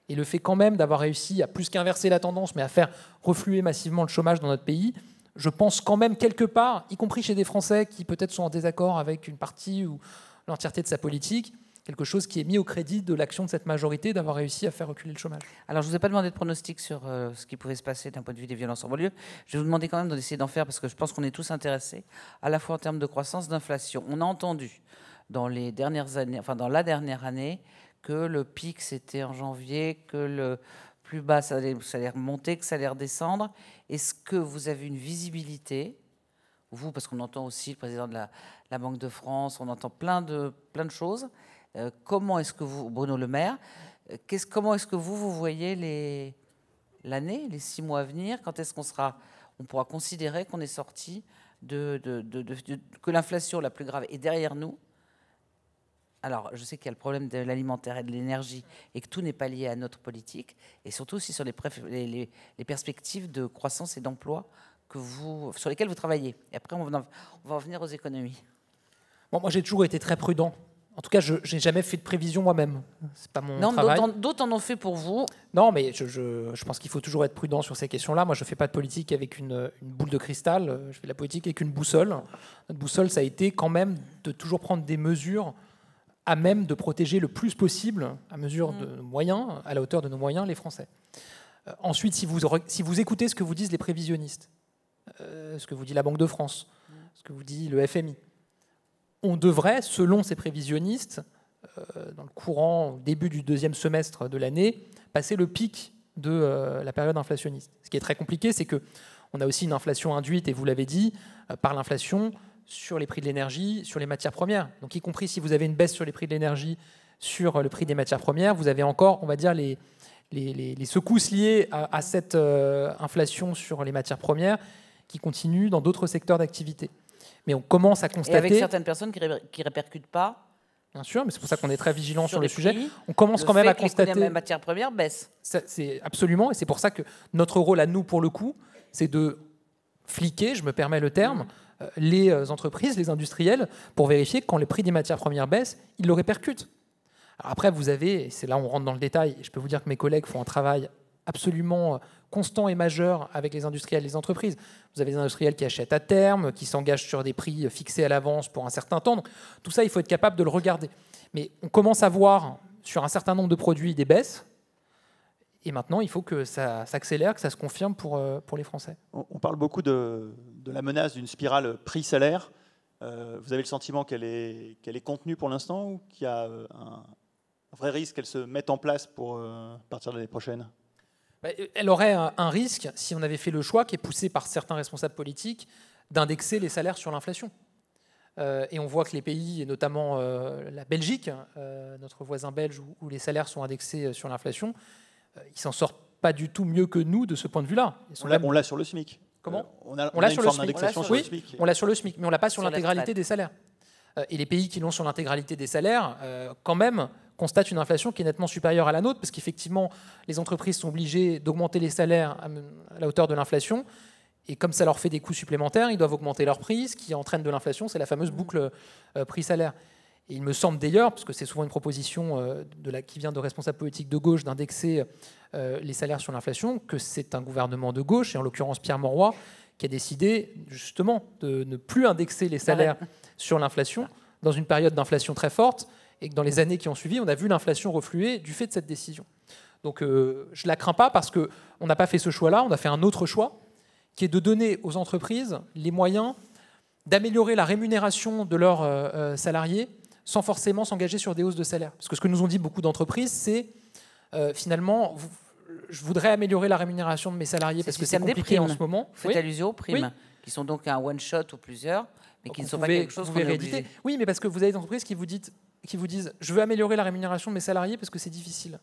Et le fait quand même d'avoir réussi à plus qu'inverser la tendance, mais à faire refluer massivement le chômage dans notre pays, je pense quand même quelque part, y compris chez des Français qui peut-être sont en désaccord avec une partie ou l'entièreté de sa politique, quelque chose qui est mis au crédit de l'action de cette majorité d'avoir réussi à faire reculer le chômage. Alors, je ne vous ai pas demandé de pronostic sur euh, ce qui pouvait se passer d'un point de vue des violences en banlieue. Je vais vous demander quand même d'essayer d'en faire parce que je pense qu'on est tous intéressés, à la fois en termes de croissance, d'inflation. On a entendu dans les dernières années, enfin dans la dernière année, que le pic c'était en janvier, que le plus bas ça allait, remonter, que ça allait redescendre. Est-ce que vous avez une visibilité, vous, parce qu'on entend aussi le président de la, Banque de France, on entend plein de, plein de choses. Euh, comment est-ce que vous, Bruno Le Maire, euh, comment est-ce que vous, vous voyez l'année, les, six mois à venir Quand est-ce qu'on sera, on pourra considérer qu'on est sorti de, que l'inflation la plus grave est derrière nous alors je sais qu'il y a le problème de l'alimentaire et de l'énergie et que tout n'est pas lié à notre politique, et surtout aussi sur les, les, perspectives de croissance et d'emploi que vous, sur lesquelles vous travaillez. Et après, on, va revenir venir aux économies. Bon, moi, j'ai toujours été très prudent. En tout cas, je n'ai jamais fait de prévision moi-même. C'est pas mon non, travail. D'autres en ont fait pour vous. Non, mais je, pense qu'il faut toujours être prudent sur ces questions-là. Moi, je ne fais pas de politique avec une, une, boule de cristal. Je fais de la politique avec une boussole. Notre boussole, ça a été quand même de toujours prendre des mesures à même de protéger le plus possible, à mesure mm. de nos moyens, à la hauteur de nos moyens, les Français. Euh, ensuite, si vous, si vous écoutez ce que vous disent les prévisionnistes, euh, ce que vous dit la Banque de France, ce que vous dit le FMI, on devrait, selon ces prévisionnistes, euh, dans le courant, au début du deuxième semestre de l'année, passer le pic de la période inflationniste. Ce qui est très compliqué, c'est que on a aussi une inflation induite, et vous l'avez dit, par l'inflation sur les prix de l'énergie, sur les matières premières. Donc y compris si vous avez une baisse sur les prix de l'énergie, sur euh, le prix des matières premières, vous avez encore, on va dire, les, les, secousses liées à, cette euh, inflation sur les matières premières qui continuent dans d'autres secteurs d'activité. Mais on commence à constater... Et avec certaines personnes qui ne répercutent pas Bien sûr, mais c'est pour ça qu'on est très vigilant sur, le sujet. on commence quand même à constater. Les matières premières baissent. C'est absolument, et c'est pour ça que notre rôle à nous, pour le coup, c'est de fliquer, je me permets le terme, mmh. Euh, les euh, entreprises, les industriels, pour vérifier que quand les prix des matières premières baissent, ils le répercutent. après, vous avez, et c'est là où on rentre dans le détail, je peux vous dire que mes collègues font un travail absolument euh, constant et majeur avec les industriels et les entreprises. Vous avez des industriels qui achètent à terme, qui s'engagent sur des prix fixés à l'avance pour un certain temps. tout ça, il faut être capable de le regarder. Mais on commence à voir sur un certain nombre de produits des baisses, et maintenant, il faut que ça s'accélère, que ça se confirme pour, euh, pour les Français. On parle beaucoup de, de la menace d'une spirale prix-salaire. Euh, vous avez le sentiment qu'elle est, qu'elle est contenue pour l'instant ou qu'il y a euh, un, vrai risque qu'elle se mette en place pour partir de l'année prochaine bah, Elle aurait un, risque si on avait fait le choix, qui est poussé par certains responsables politiques, d'indexer les salaires sur l'inflation. et on voit que les pays, et notamment la Belgique, notre voisin belge, où, les salaires sont indexés sur l'inflation, euh, ils s'en sortent pas du tout mieux que nous de ce point de vue-là. On l'a sur le SMIC. Comment euh, On l'a sur, le SMIC. On l'a sur le SMIC, mais on l'a pas sur, l'intégralité des salaires. Euh, et les pays qui l'ont sur l'intégralité des salaires, quand même, constatent une inflation qui est nettement supérieure à la nôtre, parce qu'effectivement, les entreprises sont obligées d'augmenter les salaires à la hauteur de l'inflation. Et comme ça leur fait des coûts supplémentaires, ils doivent augmenter leur prix, ce qui entraîne de l'inflation, c'est la fameuse mmh. boucle prix-salaire il me semble d'ailleurs, parce que c'est souvent une proposition euh, qui vient de responsables politiques de gauche d'indexer euh, les salaires sur l'inflation, que c'est un gouvernement de gauche, et en l'occurrence Pierre Morois, qui a décidé justement de ne plus indexer les salaires sur l'inflation dans une période d'inflation très forte, et que dans les années qui ont suivi, on a vu l'inflation refluer du fait de cette décision. Donc euh, je ne la crains pas parce qu'on n'a pas fait ce choix-là, on a fait un autre choix, qui est de donner aux entreprises les moyens d'améliorer la rémunération de leurs salariés sans forcément s'engager sur des hausses de salaire. Parce que ce que nous ont dit beaucoup d'entreprises, c'est euh, finalement, je voudrais améliorer la rémunération de mes salariés parce que c'est compliqué en ce moment. Vous faites allusion aux primes, qui sont donc un one-shot ou plusieurs, mais qui ne sont pas quelque chose qu'on Oui, mais parce que vous avez des entreprises qui vous disent « je veux améliorer la rémunération de mes salariés parce que c'est difficile ».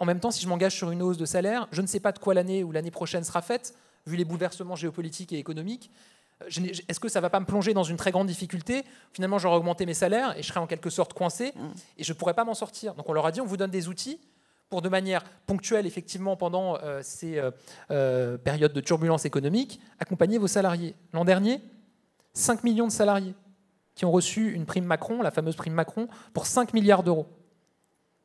En même temps, si je m'engage sur une hausse de salaire, je ne sais pas de quoi l'année ou l'année prochaine sera faite, vu les bouleversements géopolitiques et économiques. Euh, est-ce que ça va pas me plonger dans une très grande difficulté Finalement, j'aurais augmenté mes salaires et je serais en quelque sorte coincé mm. et je ne pourrais pas m'en sortir. Donc on leur a dit, on vous donne des outils pour de manière ponctuelle, effectivement, pendant euh, ces euh, périodes de turbulence économique, accompagner vos salariés. L'an dernier, 5 millions de salariés qui ont reçu une prime Macron, la fameuse prime Macron, pour 5 milliards d'euros.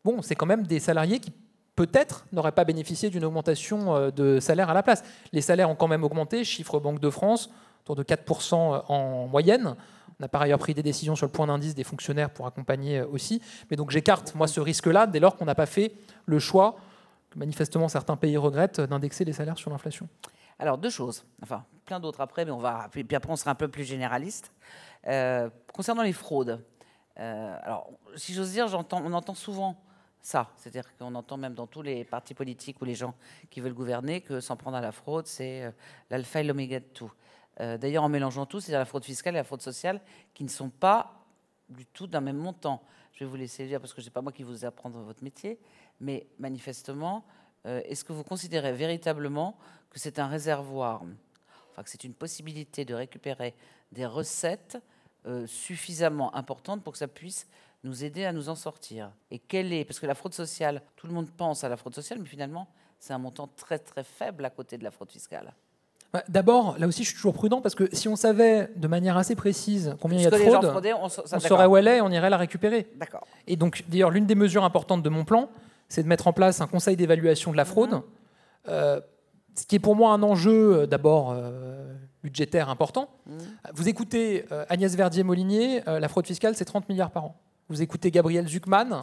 Bon, c'est quand même des salariés qui peut-être n'auraient pas bénéficié d'une augmentation de salaire à la place. Les salaires ont quand même augmenté, chiffre Banque de France, de 4% euh, en moyenne. On a par ailleurs pris des décisions sur le point d'indice des fonctionnaires pour accompagner euh, aussi. Mais donc j'écarte, moi, ce risque-là dès lors qu'on n'a pas fait le choix, que manifestement certains pays regrettent, d'indexer les salaires sur l'inflation. Alors deux choses, enfin plein d'autres après, mais on va, puis après on sera un peu plus généraliste. Euh, concernant les fraudes, alors si j'ose dire, on entend souvent ça, c'est-à-dire qu'on entend même dans tous les partis politiques ou les gens qui veulent gouverner que s'en prendre à la fraude, c'est l'alpha et l'oméga de tout. Euh, d'ailleurs en mélangeant tout, c'est-à-dire la fraude fiscale et la fraude sociale, qui ne sont pas du tout d'un même montant. Je vais vous laisser le dire parce que ce n'est pas moi qui vous apprendre votre métier, mais manifestement, euh, est-ce que vous considérez véritablement que c'est un réservoir, enfin que c'est une possibilité de récupérer des recettes euh, suffisamment importantes pour que ça puisse nous aider à nous en sortir Et quelle est, parce que la fraude sociale, tout le monde pense à la fraude sociale, mais finalement, c'est un montant très très faible à côté de la fraude fiscale. Bah, d'abord, là aussi, je suis toujours prudent parce que si on savait de manière assez précise combien il y a de fraude, on, saurait où elle est et on irait la récupérer. D'accord. Et donc, d'ailleurs, l'une des mesures importantes de mon plan, c'est de mettre en place un conseil d'évaluation de la fraude, mhm. euh, ce qui est pour moi un enjeu euh, d'abord euh, budgétaire important. Mhm. Vous écoutez Agnès Verdier-Molinier, la fraude fiscale, c'est 30 milliards par an. Vous écoutez Gabriel Zucman,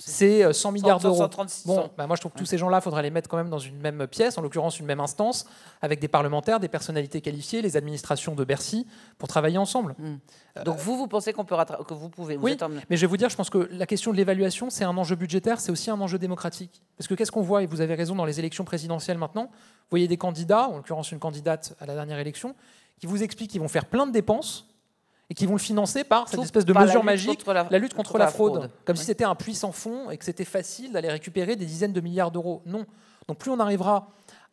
c'est 100 euh, milliards d'euros. Bon, bah, moi je trouve que tous ces gens-là, il faudrait les mettre quand même dans une même euh, pièce, en l'occurrence une même instance, avec des parlementaires, des personnalités qualifiées, les administrations de Bercy, pour travailler ensemble. Hmm. Euh, Donc vous, vous pensez qu'on peut que vous pouvez vous Oui, mais je vais vous dire, je pense que la question de l'évaluation, c'est un enjeu budgétaire, c'est aussi un enjeu démocratique. Parce que qu'est-ce qu'on voit, et vous avez raison, dans les élections présidentielles maintenant, vous voyez des candidats, en l'occurrence une candidate à la dernière élection, qui vous expliquent qu'ils vont faire plein de dépenses et qui vont le financer par cette espèce de mesure magique, la, lutte contre, la, fraude. Comme si c'était un puissant fond et que c'était facile d'aller récupérer des dizaines de milliards d'euros. Non. Donc plus on arrivera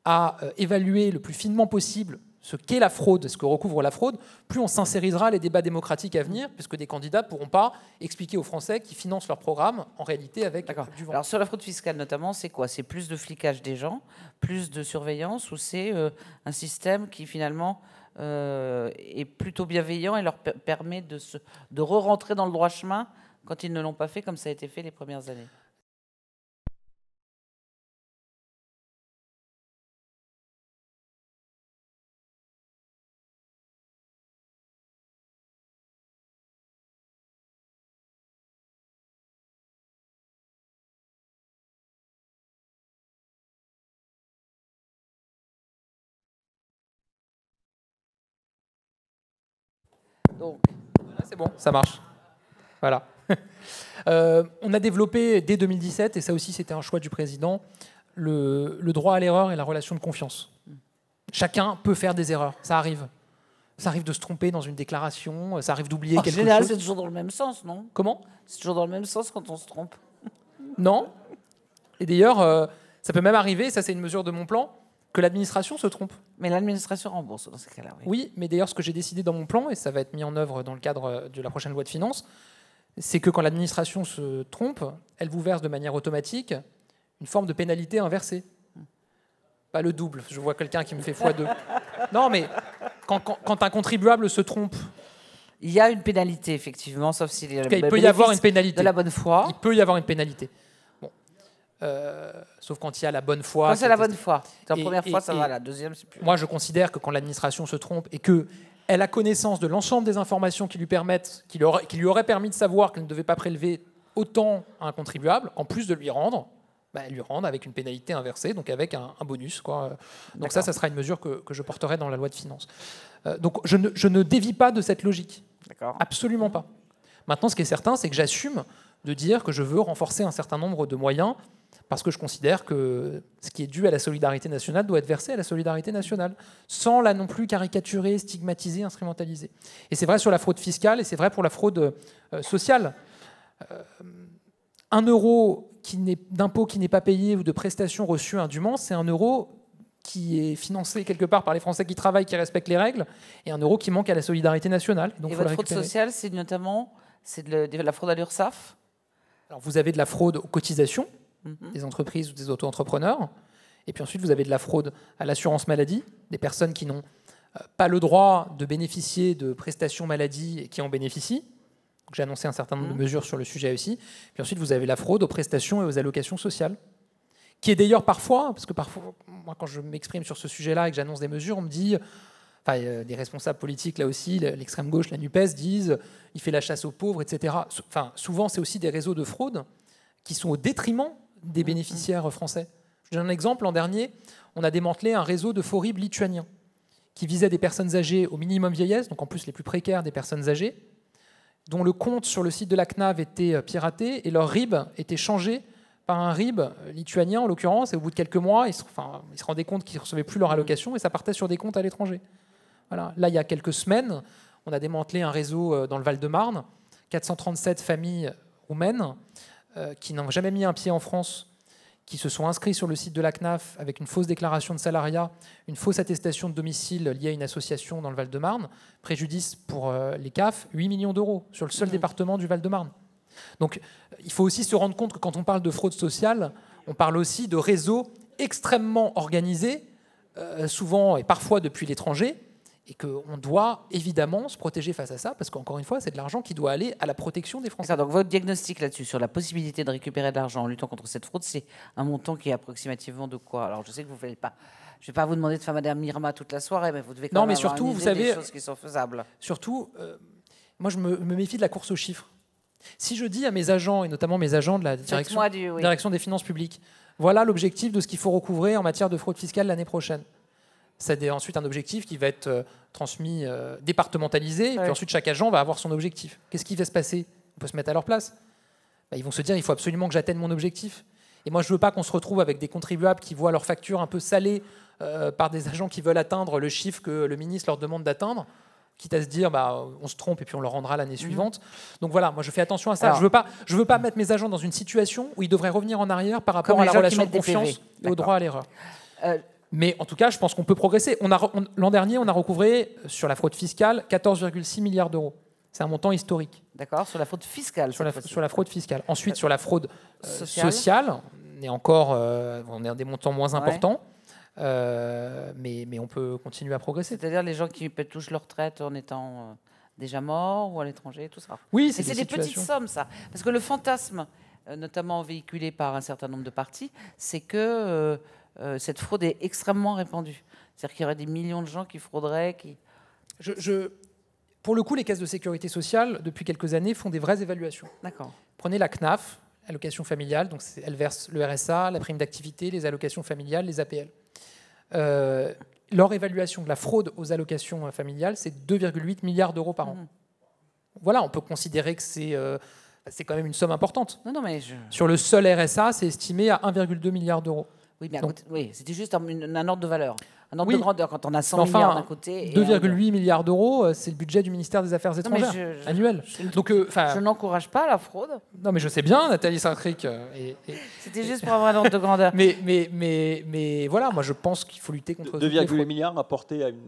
à euh, évaluer le plus finement possible ce qu'est la fraude, ce que recouvre la fraude, plus on sincérisera les débats démocratiques à venir, puisque des candidats ne pourront pas expliquer aux Français qui financent leur programme, en réalité, avec du vent. Alors sur la fraude fiscale notamment, c'est quoi C'est plus de flicage des gens, plus de surveillance, ou c'est euh, un système qui finalement euh, est plutôt bienveillant et leur permet de, se, de re-rentrer dans le droit chemin quand ils ne l'ont pas fait comme ça a été fait les premières années. Donc c'est bon, ça marche. Voilà. (laughs) Euh, on a développé dès 2017, et ça aussi c'était un choix du président, le, droit à l'erreur et la relation de confiance. Chacun peut faire des erreurs, ça arrive. Ça arrive de se tromper dans une déclaration, ça arrive d'oublier en général, c'est toujours dans le même sens, non Comment C'est toujours dans le même sens quand on se trompe. Non. Et d'ailleurs, euh, ça peut même arriver, ça c'est une mesure de mon plan, que l'administration se trompe. Mais l'administration rembourse dans ces cas-là. Oui. oui, mais d'ailleurs, ce que j'ai décidé dans mon plan, et ça va être mis en œuvre dans le cadre de la prochaine loi de finances, c'est que quand l'administration se trompe, elle vous verse de manière automatique une forme de pénalité inversée. Pas le double. Je vois quelqu'un qui me fait fois d'eux. (laughs) non, mais quand, un contribuable se trompe. Il y a une pénalité, effectivement, sauf s'il est. Il peut y avoir une pénalité. De la bonne foi. Il peut y avoir une pénalité. Euh, sauf quand il y a la bonne foi. Quand c'est la bonne foi. La première fois, ça va. La deuxième, c'est plus. Moi, je considère que quand l'administration se trompe et que elle a connaissance de l'ensemble des informations qui lui permettent, qui, qui lui auraient permis de savoir qu'elle ne devait pas prélever autant à un contribuable, en plus de lui rendre, bah, elle lui rende avec une pénalité inversée, donc avec un, bonus. Quoi. Donc ça, ça sera une mesure que, je porterai dans la loi de finances. Euh, donc je ne, je ne dévie pas de cette logique. Absolument pas. Maintenant, ce qui est certain, c'est que j'assume de dire que je veux renforcer un certain nombre de moyens parce que je considère que ce qui est dû à la solidarité nationale doit être versé à la solidarité nationale, sans la non plus caricaturer, stigmatiser, instrumentaliser. Et c'est vrai sur la fraude fiscale et c'est vrai pour la fraude euh, sociale. Euh, un euro d'impôt qui n'est pas payé ou de prestation reçue indûment, c'est un euro qui est financé quelque part par les Français qui travaillent, qui respectent les règles, et un euro qui manque à la solidarité nationale. Donc et votre fraude sociale, c'est notamment c'est de la fraude à l'URSSAF alors vous avez de la fraude aux cotisations, Mhm. des entreprises ou des auto-entrepreneurs. Et puis ensuite, vous avez de la fraude à l'assurance maladie, des personnes qui n'ont euh, pas le droit de bénéficier de prestations maladie et qui en bénéficient. J'ai annoncé un certain nombre de mhm. mesures sur le sujet aussi. Puis ensuite, vous avez la fraude aux prestations et aux allocations sociales, qui est d'ailleurs parfois, parce que parfois, moi, quand je m'exprime sur ce sujet-là et que j'annonce des mesures, on me dit, enfin, des responsables politiques là aussi, l'extrême gauche, la NUPES, disent, il fait la chasse aux pauvres, etc. Enfin, souvent, c'est aussi des réseaux de fraude qui sont au détriment des mm, bénéficiaires mm. français. Je donne un exemple. L'an dernier, on a démantelé un réseau de faux ribes lituaniens qui visait des personnes âgées au minimum vieillesse, donc en plus les plus précaires des personnes âgées, dont le compte sur le site de la CNAV était euh, piraté et leur RIB était changé par un RIB lituanien en l'occurrence, et au bout de quelques mois, ils se, rendaient compte qu'ils ne recevaient plus leur mm. allocation et ça partait sur des comptes à l'étranger. Voilà. Là, il y a quelques semaines, on a démantelé un réseau euh, dans le Val-de-Marne, 437 familles roumaines euh, qui n'ont jamais mis un pied en France, qui se sont inscrits sur le site de la CNAF avec une fausse déclaration de salariat, une fausse attestation de domicile liée à une association dans le Val-de-Marne, préjudice pour euh, les CAF, 8 millions d'euros sur le seul mmh. département du Val-de-Marne. Donc il faut aussi se rendre compte que quand on parle de fraude sociale, on parle aussi de réseaux extrêmement organisés, euh, souvent et parfois depuis l'étranger, et qu'on doit évidemment se protéger face à ça, parce qu'encore une fois, c'est de l'argent qui doit aller à la protection des Français. Donc votre diagnostic là-dessus, sur la possibilité de récupérer de l'argent en luttant contre cette fraude, c'est un montant qui est approximativement de quoi Alors je sais que vous ne pas... Je ne vais pas vous demander de faire Madame Mirma toute la soirée, mais vous devez quand non, même mais surtout, vous savez, des choses qui sont faisables. Surtout, euh, moi je me, méfie de la course aux chiffres. Si je dis à mes agents, et notamment mes agents de la direction, direction des finances publiques, voilà l'objectif de ce qu'il faut recouvrer en matière de fraude fiscale l'année prochaine – c'est ensuite un objectif qui va être euh, transmis, euh, départementalisé, et puis ensuite chaque agent va avoir son objectif. Qu'est-ce qui va se passer On peut se mettre à leur place. Bah, ils vont se dire, il faut absolument que j'atteigne mon objectif. Et moi, je ne veux pas qu'on se retrouve avec des contribuables qui voient leur facture un peu salée euh, par des agents qui veulent atteindre le chiffre que le ministre leur demande d'atteindre, quitte à se dire, bah, on se trompe et puis on le rendra l'année mhm. suivante. Donc voilà, moi, je fais attention à ça. je ne veux pas, veux pas mettre mes agents dans une situation où ils devraient revenir en arrière par rapport à la relation de confiance et au droit à l'erreur. Mais en tout cas, je pense qu'on peut progresser. On a L'an dernier, on a recouvré euh, sur la fraude fiscale 14,6 milliards d'euros. C'est un montant historique. D'accord, sur la fraude fiscale. Sur la, fraude fiscale. Ensuite, euh, sur la fraude euh, sociale. on est encore on est à des montants moins importants. mais, mais, on peut continuer à progresser. C'est-à-dire les gens qui touchent leur retraite en étant déjà morts ou à l'étranger, tout ça. Oui, c'est des, des petites sommes, ça. Parce que le fantasme, notamment véhiculé par un certain nombre de partis, c'est que euh, cette fraude est extrêmement répandue. C'est-à-dire qu'il y aurait des millions de gens qui frauderaient. Qui... Je, Pour le coup, les caisses de sécurité sociale, depuis quelques années, font des vraies évaluations. D'accord. Prenez la CNAF, allocation familiale, donc elle verse le RSA, la prime d'activité, les allocations familiales, les APL. Euh, leur évaluation de la fraude aux allocations euh, familiales, c'est 2,8 milliards d'euros par an. Mhm. Voilà, on peut considérer que c'est c'est quand même une somme importante. Non, non, mais Sur le seul RSA, c'est estimé à 1,2 milliard d'euros. Oui, c'était juste un, ordre de valeur, un ordre de grandeur quand on a 100 milliards d'un côté. 2,8 milliards d'euros, euh, c'est le budget du ministère des Affaires étrangères annuel. Je, Donc, euh, je n'encourage pas la fraude. Non, mais je sais bien, Nathalie saint euh, c'était juste pour avoir un ordre de grandeur. (laughs) mais, mais, mais, mais voilà, moi je pense qu'il faut lutter contre. 2,8 milliards apportés à une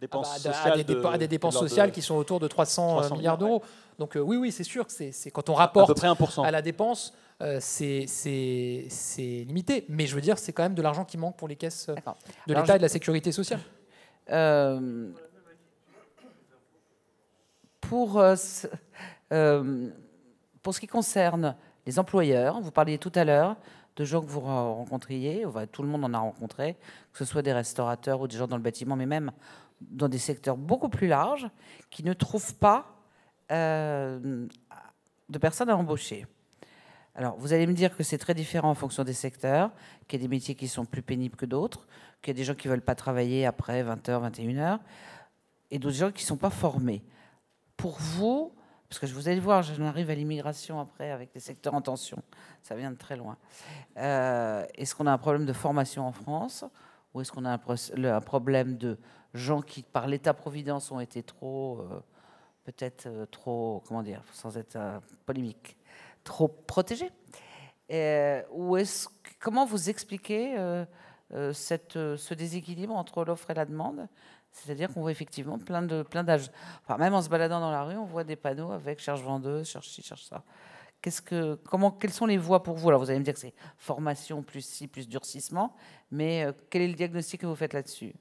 dépense ah bah, À des, dépenses sociales qui sont autour de 300, 300 milliards d'euros. Donc oui, oui, c'est sûr que c'est quand on rapporte à la dépense euh, c'est limité. Mais je veux dire, c'est quand même de l'argent qui manque pour les caisses euh, de l'État et de la sécurité sociale. Euh, pour, pour ce qui concerne les employeurs, vous parliez tout à l'heure de gens que vous rencontriez, tout le monde en a rencontré, que ce soit des restaurateurs ou des gens dans le bâtiment, mais même dans des secteurs beaucoup plus larges, qui ne trouvent pas de personnes à embaucher. Alors, vous allez me dire que c'est très différent en fonction des secteurs, qu'il y a des métiers qui sont plus pénibles que d'autres, qu'il y a des gens qui ne veulent pas travailler après 20h, 21h, et d'autres gens qui ne sont pas formés. Pour vous, parce que je vous allez voir, j'en arrive à l'immigration après avec des secteurs en tension, ça vient de très loin. Euh, est-ce qu'on a un problème de formation en France ou est-ce qu'on a un, problème de gens qui, par l'État-providence, ont été trop, euh, peut-être euh, trop, comment dire, sans être polémique trop protégé. Euh, ou est comment vous expliquez euh, euh, cette, ce déséquilibre entre l'offre et la demande c'est-à-dire qu'on voit effectivement plein de plein d'âges. même en se baladant dans la rue, on voit des panneaux avec cherche vendeuse, cherche ci, cherche ça. Qu'est-ce que, comment, quelles sont les voies pour vous Alors, vous allez me dire que c'est formation plus si plus durcissement, mais quel est le diagnostic que vous faites là-dessus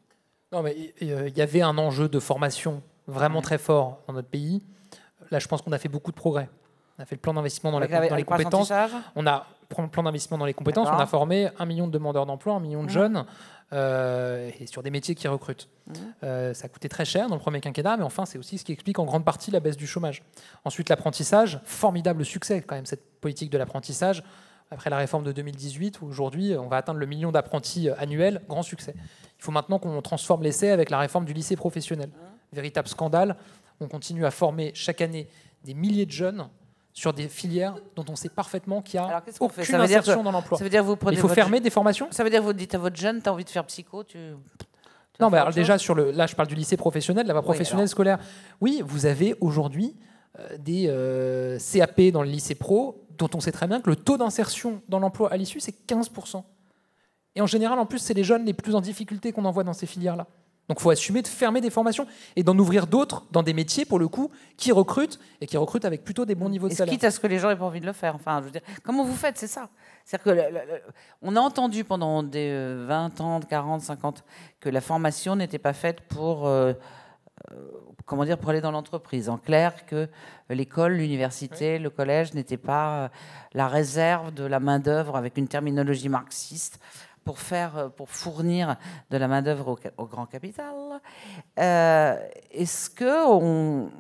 Non, mais il y avait un enjeu de formation vraiment très fort dans notre pays. Là, je pense qu'on a fait beaucoup de progrès. On a fait le plan d'investissement dans, les compétences. On a plan d'investissement dans les compétences. On a formé un million de demandeurs d'emploi, un million de mmh. jeunes, euh, et sur des métiers qui recrutent. Mmh. Euh, ça a coûté très cher dans le premier quinquennat, mais enfin, c'est aussi ce qui explique en grande partie la baisse du chômage. Ensuite, l'apprentissage, formidable succès quand même, cette politique de l'apprentissage. Après la réforme de 2018, aujourd'hui on va atteindre le million d'apprentis euh, annuels, grand succès. Il faut maintenant qu'on transforme l'essai avec la réforme du lycée professionnel. Mmh. Véritable scandale, on continue à former chaque année des milliers de jeunes sur des filières dont on sait parfaitement qu'il y a aucune insertion dans l'emploi. Ça veut dire vous prenez Il faut fermer des formations Ça veut dire que vous dites à votre jeune, tu as envie de faire psycho tu... Non, mais déjà, sur le, là, je parle du lycée professionnel, la voie professionnelle scolaire. Oui, vous avez aujourd'hui euh, des euh, CAP dans le lycée pro dont on sait très bien que le taux d'insertion dans l'emploi à l'issue, c'est 15%. Et en général, en plus, c'est les jeunes les plus en difficulté qu'on envoie dans ces filières-là. Donc il faut assumer de fermer des formations et d'en ouvrir d'autres dans des métiers, pour le coup, qui recrutent et qui recrutent avec plutôt des bons niveaux de salaire. Quitte à ce que les gens aient pas envie de le faire. Enfin, comment vous faites C'est ça. cest on a entendu pendant des 20 euh, ans, 40, 50 que la formation n'était pas faite pour. Euh, euh, comment dire, pour aller dans l'entreprise. En clair, que l'école, l'université, le collège n'étaient pas la réserve de la main-d'œuvre avec une terminologie marxiste pour, faire, euh, pour fournir de la main-d'œuvre au, grand capital. Euh, est-ce qu'on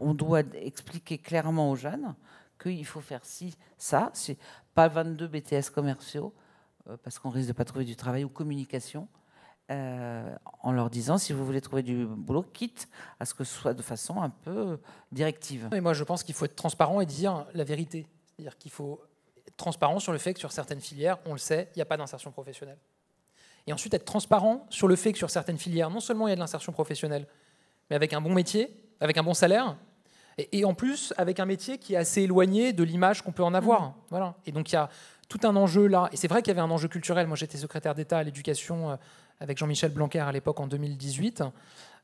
on, doit expliquer clairement aux jeunes qu'il faut faire ci, ça, pas 22 BTS commerciaux, euh, parce qu'on risque de ne pas trouver du travail, ou communication, en leur disant si vous voulez trouver du boulot, quitte à ce que ce soit de façon un peu directive. Et moi, je pense qu'il faut être transparent et dire la vérité. C'est-à-dire qu'il faut transparent sur le fait que sur certaines filières, on le sait, il n'y a pas d'insertion professionnelle. Et ensuite être transparent sur le fait que sur certaines filières, non seulement il y a de l'insertion professionnelle, mais avec un bon métier, avec un bon salaire, et, en plus avec un métier qui est assez éloigné de l'image qu'on peut en avoir. Mmh. Voilà. Et donc il y a tout un enjeu là. Et c'est vrai qu'il y avait un enjeu culturel. Moi j'étais secrétaire d'État à l'éducation euh, avec Jean-Michel Blanquer à l'époque en 2018.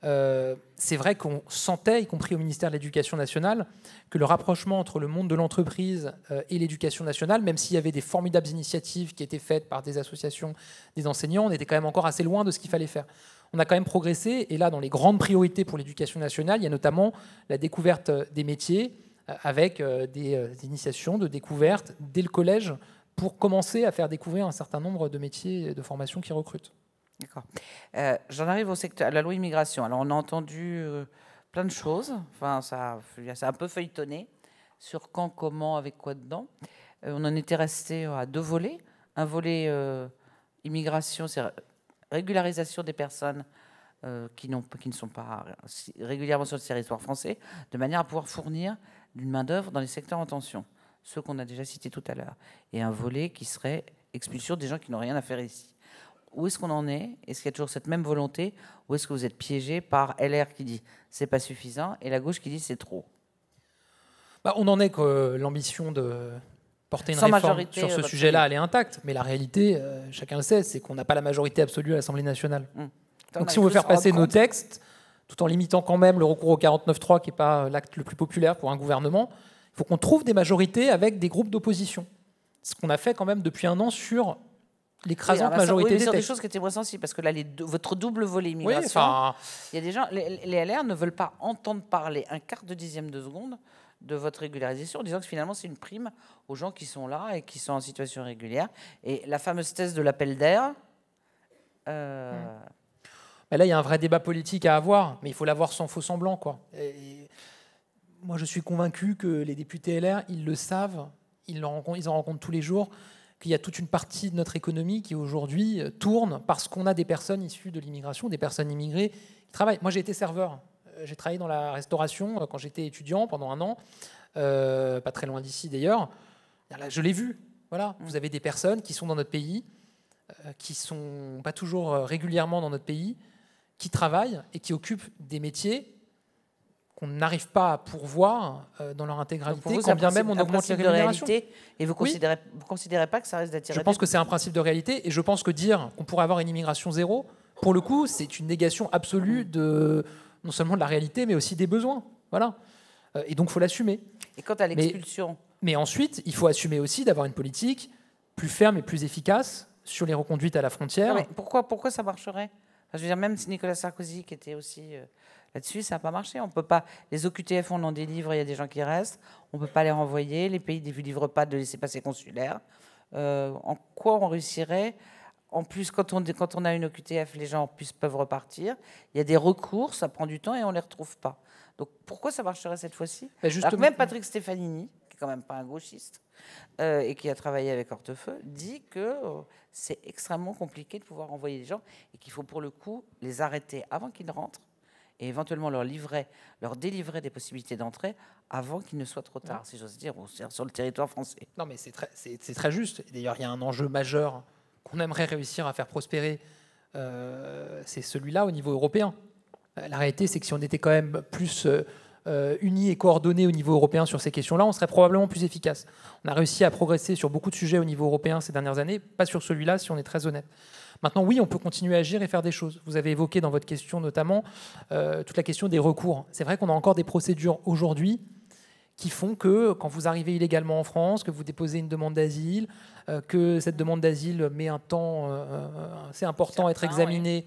Euh, c'est vrai qu'on sentait, y compris au ministère de l'Éducation nationale, que le rapprochement entre le monde de l'entreprise euh, et l'éducation nationale, même s'il y avait des formidables initiatives qui étaient faites par des associations des enseignants, on était quand même encore assez loin de ce qu'il fallait faire. On a quand même progressé, et là, dans les grandes priorités pour l'éducation nationale, il y a notamment la découverte euh, des métiers, avec des, des initiations de découverte dès le collège pour commencer à faire découvrir un certain nombre de métiers et de formations qui recrutent. D'accord. Euh, j'en arrive au secteur, à la loi immigration. Alors, on a entendu euh, plein de choses. Enfin, ça, c'est un peu feuilletonné sur quand, comment, avec quoi dedans. Euh, on en était resté à deux volets. Un volet immigration, c'est régularisation des personnes qui, qui ne sont pas régulièrement sur le territoire français, de manière à pouvoir fournir une main-d'œuvre dans les secteurs en tension, ceux qu'on a déjà cités tout à l'heure. Et un volet qui serait expulsion des gens qui n'ont rien à faire ici où est-ce qu'on en est Est-ce qu'il y a toujours cette même volonté Ou est-ce que vous êtes piégé par LR qui dit c'est pas suffisant et la gauche qui dit c'est trop bah, On en est que euh, l'ambition de porter une réforme sur ce sujet-là, elle est intacte. Mais la réalité, euh, chacun le sait, c'est qu'on n'a pas la majorité absolue à l'Assemblée nationale. Mmh. Donc si on veut faire passer nos textes, tout en limitant quand même le recours au 49.3, qui n'est pas l'acte le plus populaire pour un gouvernement, il faut qu'on trouve des majorités avec des groupes d'opposition. Ce qu'on a fait quand même depuis un an sur l'écrasante oui, majorité oui, des, sur des choses qui étaient moins sensibles parce que là les votre double volet immigration il y a des gens les, LR ne veulent pas entendre parler un quart de dixième de seconde de votre régularisation en disant que finalement c'est une prime aux gens qui sont là et qui sont en situation régulière et la fameuse thèse de l'appel d'air euh... Hmm. là il y a un vrai débat politique à avoir mais il faut l'avoir sans faux semblant quoi moi je suis convaincu que les députés LR ils le savent ils, ils en rencontrent tous les jours qu'il y a toute une partie de notre économie qui aujourd'hui euh, tourne parce qu'on a des personnes issues de l'immigration, des personnes immigrées qui travaillent. Moi, j'ai été serveur. Euh, j'ai travaillé dans la restauration euh, quand j'étais étudiant pendant un an, pas très loin d'ici d'ailleurs. Je l'ai vu. Voilà, mm. vous avez des personnes qui sont dans notre pays, qui qui sont pas toujours régulièrement dans notre pays, qui travaillent et qui occupent des métiers qu'on n'arrive pas à pourvoir euh, dans leur intégralité, quand bien même on augmente les et vous considérez, pas que ça reste d'attirer Je pense que c'est un principe de réalité, et je pense que dire qu'on pourrait avoir une immigration zéro, pour le coup, c'est une négation absolue mm. de non seulement de la réalité, mais aussi des besoins. Voilà. Euh, et donc, il faut l'assumer. Et quant à l'expulsion mais, ensuite, il faut assumer aussi d'avoir une politique plus ferme et plus efficace sur les reconduites à la frontière. pourquoi, pourquoi ça marcherait je veux dire, même si Nicolas Sarkozy, qui était aussi euh, là-dessus, ça n'a pas marché. On peut pas. Les OQTF, on en délivre, il y a des gens qui restent. On ne peut pas les renvoyer. Les pays ne délivrent pas de laisser passer consulaires. Euh, en quoi on réussirait en plus, quand on, quand on a une OQTF, les gens plus peuvent repartir. Il y a des recours, ça prend du temps et on ne les retrouve pas. Donc pourquoi ça marcherait cette fois-ci bah, Même Patrick Stefanini, quand même pas un gauchiste, euh, et qui a travaillé avec Hortefeux, dit que euh, c'est extrêmement compliqué de pouvoir envoyer des gens et qu'il faut pour le coup les arrêter avant qu'ils rentrent et éventuellement leur livrer, leur délivrer des possibilités d'entrée avant qu'il ne soit trop tard, si j'ose dire, sur le territoire français. Non, mais c'est très, très, juste. D'ailleurs, il y a un enjeu majeur qu'on aimerait réussir à faire prospérer, euh, c'est celui-là au niveau européen. La réalité, c'est que si on était quand même plus... Euh, unis et coordonnés au niveau européen sur ces questions-là, on serait probablement plus efficace. On a réussi à progresser sur beaucoup de sujets au niveau européen ces dernières années, pas sur celui-là si on est très honnête. Maintenant, oui, on peut continuer à agir et faire des choses. Vous avez évoqué dans votre question notamment euh, toute la question des recours. C'est vrai qu'on a encore des procédures aujourd'hui qui font que quand vous arrivez illégalement en France, que vous déposez une demande d'asile, euh, que cette demande d'asile met un temps euh, euh, assez important à être examinée,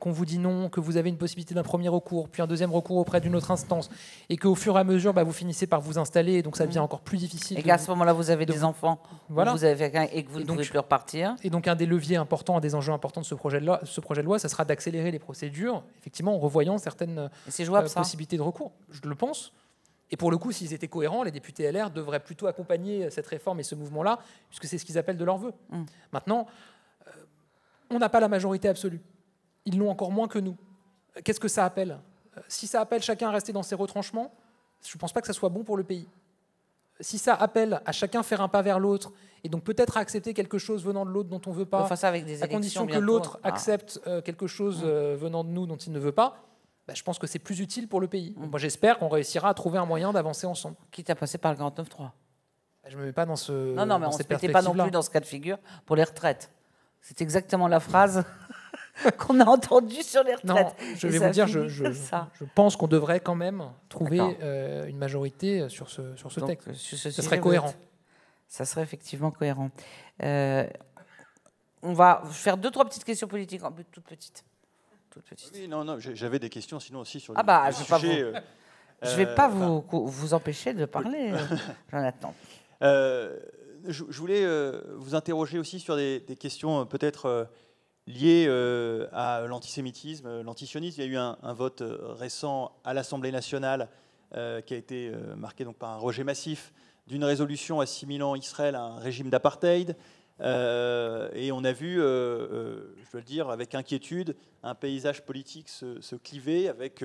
qu'on vous dit non, que vous avez une possibilité d'un premier recours, puis un deuxième recours auprès d'une autre instance, et qu'au fur et à mesure, bah, vous finissez par vous installer, et donc ça devient mm. encore plus difficile. Et qu'à ce moment-là, vous avez des enfants, vous avez et que vous ne pouvez plus repartir. Et donc un des leviers importants, un des enjeux importants de ce projet de loi, ce projet de loi ça sera d'accélérer les procédures, effectivement en revoyant certaines possibilités de recours. Je le pense. Et pour le coup, s'ils étaient cohérents, les députés LR devraient plutôt accompagner cette réforme et ce mouvement-là, puisque c'est ce qu'ils appellent de leur vœu. Mm. Maintenant, euh, on n'a pas la majorité absolue. Ils l'ont encore moins que nous. Euh, qu'est-ce que ça appelle euh, Si ça appelle chacun à rester dans ses retranchements, je ne pense pas que ça soit bon pour le pays. Si ça appelle à chacun faire un pas vers l'autre et donc peut-être à accepter quelque chose venant de l'autre dont on ne veut pas, avec des à condition que l'autre hein. ah. accepte quelque chose mm. venant de nous dont il ne veut pas, bah, je pense que c'est plus utile pour le pays. Mm. Moi, j'espère qu'on réussira à trouver un moyen d'avancer ensemble. Quitte à passer par le 49.3. Ben, bah, je ne me mets pas dans ce. non, mais on ne pas non plus dans ce cas de figure pour les retraites. C'est exactement la phrase (laughs) qu'on a entendue sur les retraites. Non, je vais vous dire, je, je, je, pense qu'on devrait quand même trouver euh, une majorité sur ce, sur ce texte. ce, serait cohérent. Ce Ça serait effectivement cohérent. Euh, on va faire deux, trois petites questions politiques, toutes petites. Oui, non, non, j'avais des questions sinon aussi sur le je sujet. Je vais pas vous, euh, euh, vous empêcher de parler, euh, Jonathan. (laughs) Euh, je, voulais vous interroger aussi sur des, questions peut-être liées à l'antisémitisme, l'antisionisme. Il y a eu un, un vote récent à l'Assemblée nationale qui a été marqué donc, par un rejet massif d'une résolution assimilant Israël à un régime d'apartheid. Euh, et on a vu, euh, euh, je dois le dire, avec inquiétude, un paysage politique se, se cliver avec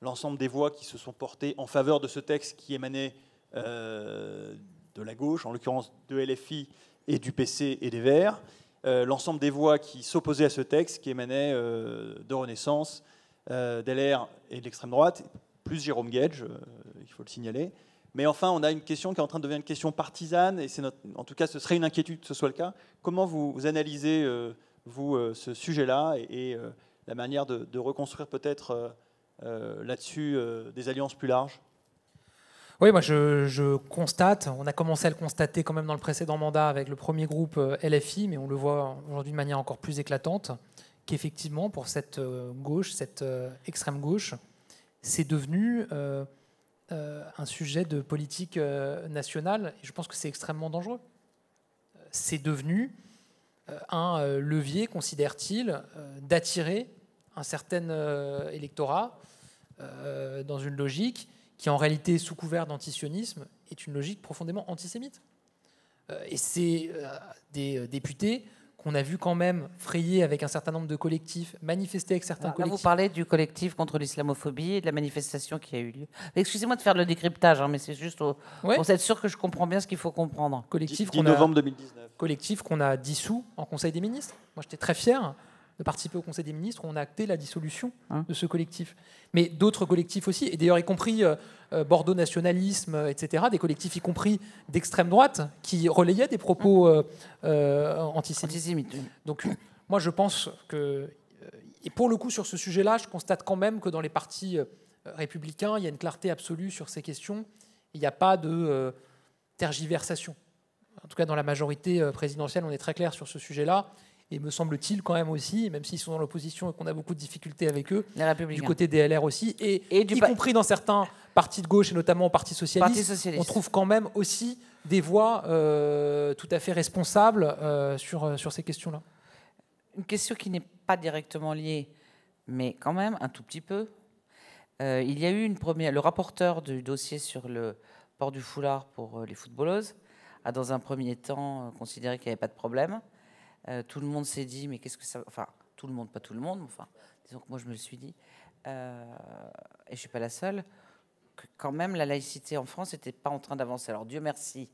l'ensemble des voix qui se sont portées en faveur de ce texte qui émanait de la gauche, en l'occurrence de LFI et du PC et des Verts, l'ensemble des voix qui s'opposaient à ce texte qui émanait de Renaissance, d'LR et de l'extrême droite, plus Jérôme Gage, il faut le signaler. Mais enfin, on a une question qui est en train de devenir une question partisane, et c'est en tout cas, ce serait une inquiétude que ce soit le cas. Comment vous, analysez, euh, vous, euh, ce sujet-là et, euh, la manière de, reconstruire peut-être là-dessus des alliances plus larges oui, moi je, je, constate, on a commencé à le constater quand même dans le précédent mandat avec le premier groupe LFI, mais on le voit aujourd'hui de manière encore plus éclatante, qu'effectivement pour cette gauche, cette extrême gauche, c'est devenu euh, un sujet de politique euh, nationale. Et je pense que c'est extrêmement dangereux. Euh, c'est devenu un levier, considère-t-il, d'attirer un certain électorat dans une logique qui, en réalité, sous couvert d'antisionisme, est une logique profondément antisémite. et c'est des députés on a vu quand même frayer avec un certain nombre de collectifs, manifester avec certains collectifs. vous parlez du collectif contre l'islamophobie et de la manifestation qui a eu lieu. Excusez-moi de faire le décryptage, hein, mais c'est juste pour être sûr que je comprends bien ce qu'il faut comprendre. Collectif novembre 2019. Collectif qu'on a dissous en Conseil des ministres. Moi, j'étais très fier de participer au Conseil des ministres, où on a acté la dissolution hein de ce collectif. Mais d'autres collectifs aussi, et d'ailleurs y compris euh, euh, Bordeaux Nationalisme, euh, etc., des collectifs y compris d'extrême droite, qui relayaient des propos hein euh, antisémites. Donc (coughs) moi je pense que... Et pour le coup, sur ce sujet-là, je constate quand même que dans les partis républicains, il y a une clarté absolue sur ces questions. Il n'y a pas de tergiversation. En tout cas, dans la majorité présidentielle, on est très clair sur ce sujet-là et me semble-t-il quand même aussi, même s'ils sont dans l'opposition et qu'on a beaucoup de difficultés avec eux, du côté des LR aussi, et, y compris dans certains partis de gauche et notamment au Parti socialiste, on trouve quand même aussi des voix euh, tout à fait responsables euh, sur, euh, sur ces questions-là. Une question qui n'est pas directement liée, mais quand même un tout petit peu. il y a eu une première. Le rapporteur du dossier sur le port du foulard pour les footballeuses a, dans un premier temps, considéré qu'il n'y avait pas de problème. Euh, tout le monde s'est dit, mais qu'est-ce que ça. Enfin, tout le monde, pas tout le monde, mais enfin, disons que moi je me le suis dit, euh, et je ne suis pas la seule, que quand même la laïcité en France n'était pas en train d'avancer. Alors Dieu merci,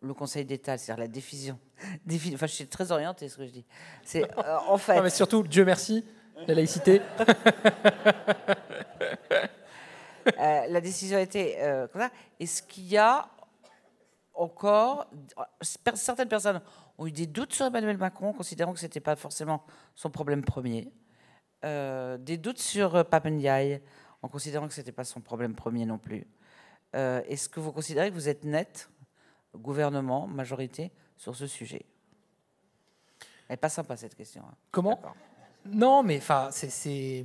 le Conseil d'État, c'est-à-dire la décision. (laughs) Enfin, je suis très orientée, ce que je dis. C'est (laughs) euh, en fait. Non, mais surtout, Dieu merci, la laïcité. (laughs) la décision a été Est-ce qu'il y a encore certaines personnes ont eu des doutes sur Emmanuel Macron, considérant que ce n'était pas forcément son problème premier. Euh, des doutes sur euh, Papendiaï, en considérant que ce n'était pas son problème premier non plus. Euh, est-ce que vous considérez que vous êtes net, gouvernement, majorité, sur ce sujet Elle n'est pas sympa cette question. Hein. Comment Non, mais enfin, c'est.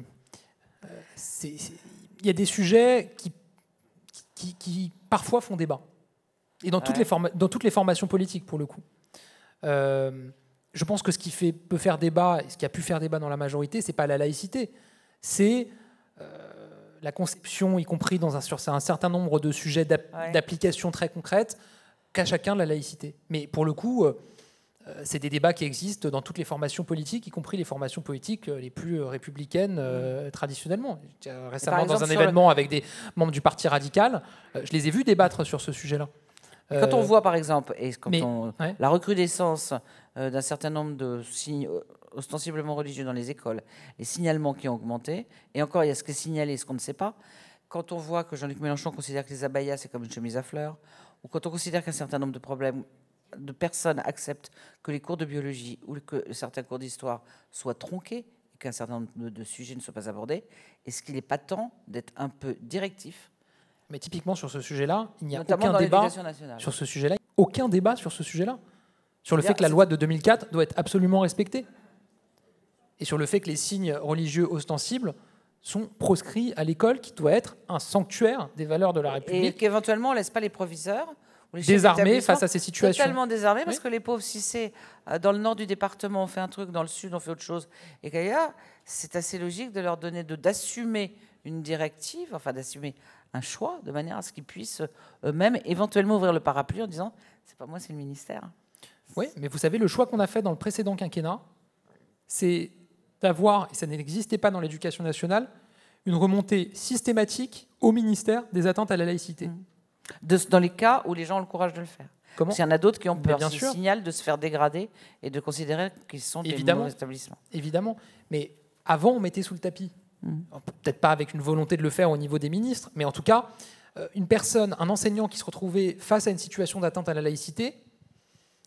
Il y a des sujets qui, qui, parfois font débat. Et dans, toutes les dans toutes les formations politiques, pour le coup. Euh, je pense que ce qui fait, peut faire débat, ce qui a pu faire débat dans la majorité, c'est pas la laïcité, c'est euh, la conception, y compris dans un, sur un certain nombre de sujets d'application très concrètes, qu'à chacun la laïcité. Mais pour le coup, euh, c'est des débats qui existent dans toutes les formations politiques, y compris les formations politiques les plus républicaines mm. traditionnellement. Récemment, dans un événement avec des membres du Parti radical, je les ai vus débattre sur ce sujet-là quand on euh, voit par exemple la recrudescence euh, d'un certain nombre de signes ostensiblement religieux dans les écoles, les signalements qui ont augmenté, et encore il y a ce qui est signalé et ce qu'on ne sait pas, quand on voit que Jean-Luc Mélenchon considère que les abayas c'est comme une chemise à fleurs, ou quand on considère qu'un certain nombre de problèmes de personnes acceptent que les cours de biologie ou que certains cours d'histoire soient tronqués et qu'un certain nombre de sujets ne soient pas abordés, est-ce qu'il n'est pas temps d'être un peu directif mais typiquement sur ce sujet-là, il n'y a aucun débat sur ce sujet-là. Aucun débat sur ce sujet-là. Sur le fait que la loi de 2004 doit être absolument respectée. Et sur le fait que les signes religieux ostensibles sont proscrits à l'école, qui doit être un sanctuaire des valeurs de la République. Et qu'éventuellement, on ne laisse pas les proviseurs désarmés face à ces situations. Totalement désarmés, parce que les pauvres, si c'est euh, dans le nord du département, on fait un truc, dans le sud, on fait autre chose, et qu'ailleurs, c'est assez logique de leur donner, d'assumer une directive, enfin d'assumer un choix de manière à ce qu'ils puissent eux-mêmes éventuellement ouvrir le parapluie en disant c'est pas moi, c'est le ministère. Oui, mais vous savez, le choix qu'on a fait dans le précédent quinquennat, c'est d'avoir, et ça n'existait pas dans l'éducation nationale, une remontée systématique au ministère des attentes à la laïcité. Mmh. De, dans les cas où les gens ont le courage de le faire. Comment Parce y en a d'autres qui ont peur, bien signal de se faire dégrader et de considérer qu'ils sont des Évidemment. établissements. Évidemment, mais avant on mettait sous le tapis. Hein, peut-être pas avec une volonté de le faire au niveau des ministres, mais en tout cas, euh, une personne, un enseignant qui se retrouvait face à une situation d'atteinte à la laïcité,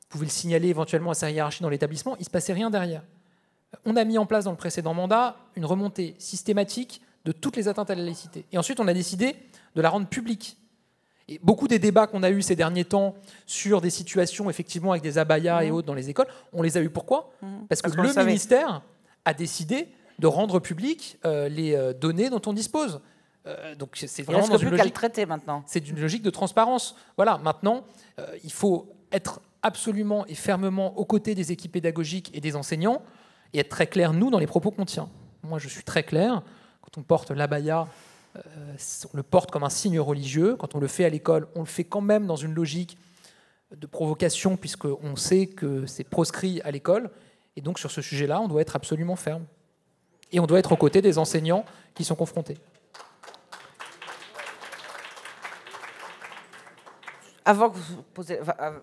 vous pouvez le signaler éventuellement à sa hiérarchie dans l'établissement, il se passait rien derrière. Euh, on a mis en place dans le précédent mandat une remontée systématique de toutes les atteintes à la laïcité. Et ensuite, on a décidé de la rendre publique. Et beaucoup des débats qu'on a eus ces derniers temps sur des situations effectivement avec des abayas et mmh. autres dans les écoles, on les a eus pourquoi mmh. Parce que le ministère a décidé de rendre publiques euh, les euh, données dont on dispose. Euh, donc c'est vraiment dans une logique. maintenant. C'est d'une logique de transparence. Voilà. Maintenant, il faut être absolument et fermement aux côtés des équipes pédagogiques et des enseignants et être très clair, nous, dans les propos qu'on tient. Moi, je suis très clair. Quand on porte l'abaya, on le porte comme un signe religieux. Quand on le fait à l'école, on le fait quand même dans une logique de provocation, puisqu'on sait que c'est proscrit à l'école. Et donc, sur ce sujet-là, on doit être absolument ferme et on doit être aux côtés des enseignants qui sont confrontés. Avant que vous posez... Euh,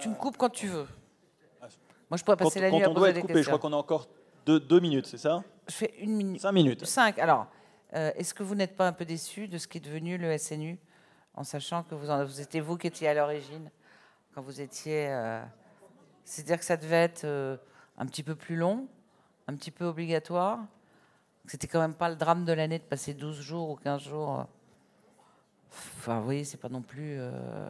tu me coupes quand tu veux. Moi, je pourrais passer la nuit quand on doit être coupé, Je crois qu'on a encore deux, minutes, c'est ça Je fais une minute. Cinq minutes. Cinq. Alors, euh, est-ce que vous n'êtes pas un peu déçu de ce qui est devenu le SNU, en sachant que vous, en, étiez vous qui étiez à l'origine, quand vous étiez... Euh, c'est-à-dire que ça devait être un petit peu plus long, un petit peu obligatoire. C'était quand même pas le drame de l'année de passer 12 jours ou 15 jours. Enfin, vous voyez, c'est pas non plus. Euh,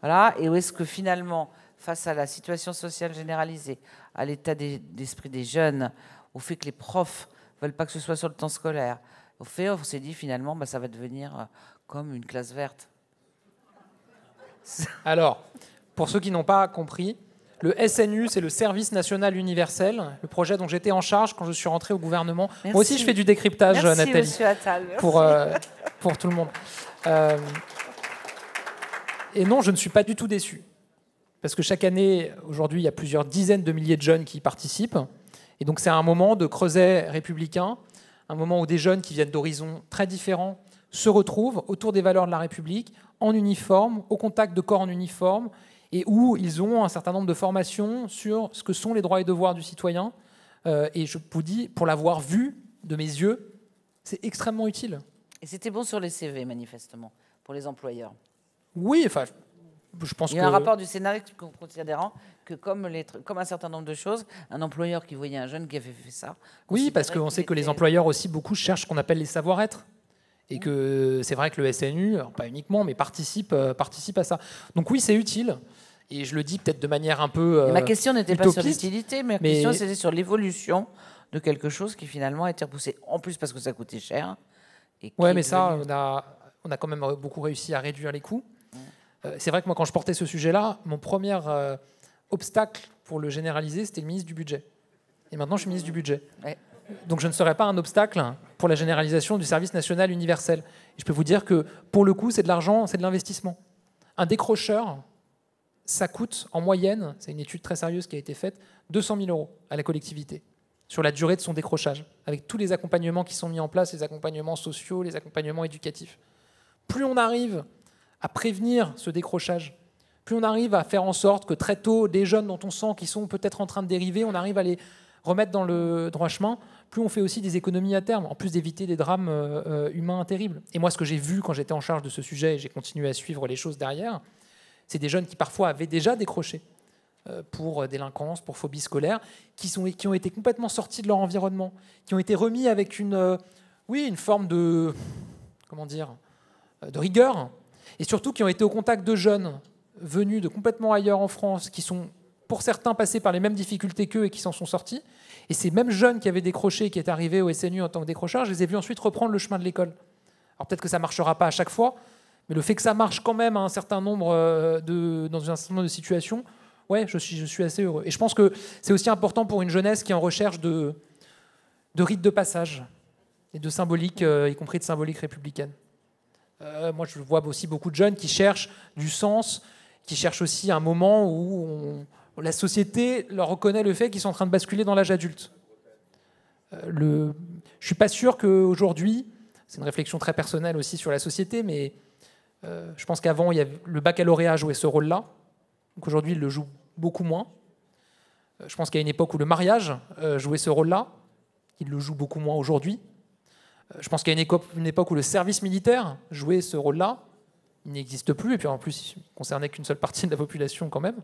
voilà. Et où est-ce que finalement, face à la situation sociale généralisée, à l'état d'esprit des jeunes, au fait que les profs veulent pas que ce soit sur le temps scolaire, au fait, on s'est dit finalement, bah, ça va devenir euh, comme une classe verte. Alors, pour ceux qui n'ont pas compris, le SNU, c'est le Service national universel, le projet dont j'étais en charge quand je suis rentré au gouvernement. Moi aussi, je fais du décryptage, Nathalie. Pour, euh, pour tout le monde. Euh, et non, je ne suis pas du tout déçu. Parce que chaque année, aujourd'hui, il y a plusieurs dizaines de milliers de jeunes qui y participent. Et donc, c'est un moment de creuset républicain, un moment où des jeunes qui viennent d'horizons très différents se retrouvent autour des valeurs de la République, en uniforme, au contact de corps en uniforme, et où ils ont un certain nombre de formations sur ce que sont les droits et devoirs du citoyen. Euh, et je vous dis, pour l'avoir vu de mes yeux, c'est extrêmement utile. Et c'était bon sur les CV, manifestement, pour les employeurs. Oui, enfin, je pense que... Il y a un rapport du Sénat considérant que, comme, les, comme un certain nombre de choses, un employeur qui voyait un jeune qui avait fait ça. Oui, parce qu'on sait que les employeurs aussi, beaucoup cherchent ce qu'on appelle les savoir-être. Et que c'est vrai que le SNU, pas uniquement, mais participe, euh, participe à ça. Donc oui, c'est utile. Et je le dis peut-être de manière un peu. ma euh, question n'était pas sur l'utilité, mais ma question c'était sur l'évolution de quelque chose qui finalement a été repoussé. En plus parce que ça coûtait cher. Et ouais, mais ça, on a, on a quand même beaucoup réussi à réduire les coûts. Euh, c'est vrai que moi, quand je portais ce sujet-là, mon premier obstacle pour le généraliser, c'était le ministre du Budget. Et maintenant, je suis ministre du Budget donc je ne serai pas un obstacle pour la généralisation du service national universel. je peux vous dire que pour le coup, c'est de l'argent, c'est de l'investissement. Un décrocheur, ça coûte en moyenne, c'est une étude très sérieuse qui a été faite, 200 000 euros à la collectivité sur la durée de son décrochage, avec tous les accompagnements qui sont mis en place, les accompagnements sociaux, les accompagnements éducatifs. Plus on arrive à prévenir ce décrochage, plus on arrive à faire en sorte que très tôt, des jeunes dont on sent qu'ils sont peut-être en train de dériver, on arrive à les remettre dans le droit chemin, plus on fait aussi des économies à terme, en plus d'éviter des drames euh, euh, humains terribles. Et moi, ce que j'ai vu quand j'étais en charge de ce sujet, et j'ai continué à suivre les choses derrière, c'est des jeunes qui parfois avaient déjà décroché euh, pour délinquance, pour phobie scolaire, qui, sont, qui ont été complètement sortis de leur environnement, qui ont été remis avec une, oui, une forme de, comment dire, de rigueur, et surtout qui ont été au contact de jeunes venus de complètement ailleurs en France, qui sont pour certains passés par les mêmes difficultés qu'eux et qui s'en sont sortis. Et ces mêmes jeunes qui avaient décroché et qui étaient arrivés au SNU en tant que décrocheurs, je les ai vus ensuite reprendre le chemin de l'école. Alors peut-être que ça ne marchera pas à chaque fois, mais le fait que ça marche quand même à un certain nombre euh, de, dans un certain nombre de situations, ouais, je suis, je suis assez heureux. Et je pense que c'est aussi important pour une jeunesse qui est en recherche de, de rites de passage et de symbolique, euh, y compris de symbolique républicaine. Euh, moi, je vois aussi beaucoup de jeunes qui cherchent du sens, qui cherchent aussi un moment où on, la société leur reconnaît le fait qu'ils sont en train de basculer dans l'âge adulte. Euh, je ne suis pas sûr qu'aujourd'hui, c'est une réflexion très personnelle aussi sur la société, mais euh, je pense qu'avant, le baccalauréat jouait ce rôle-là. aujourd'hui, il le joue beaucoup moins. Euh, je pense qu'il y a une époque où le mariage jouait ce rôle-là. Il le joue beaucoup moins aujourd'hui. Je pense qu'il y a une, époque où le service militaire jouait ce rôle-là il n'existe plus, et puis en plus, il concernait qu'une seule partie de la population quand même.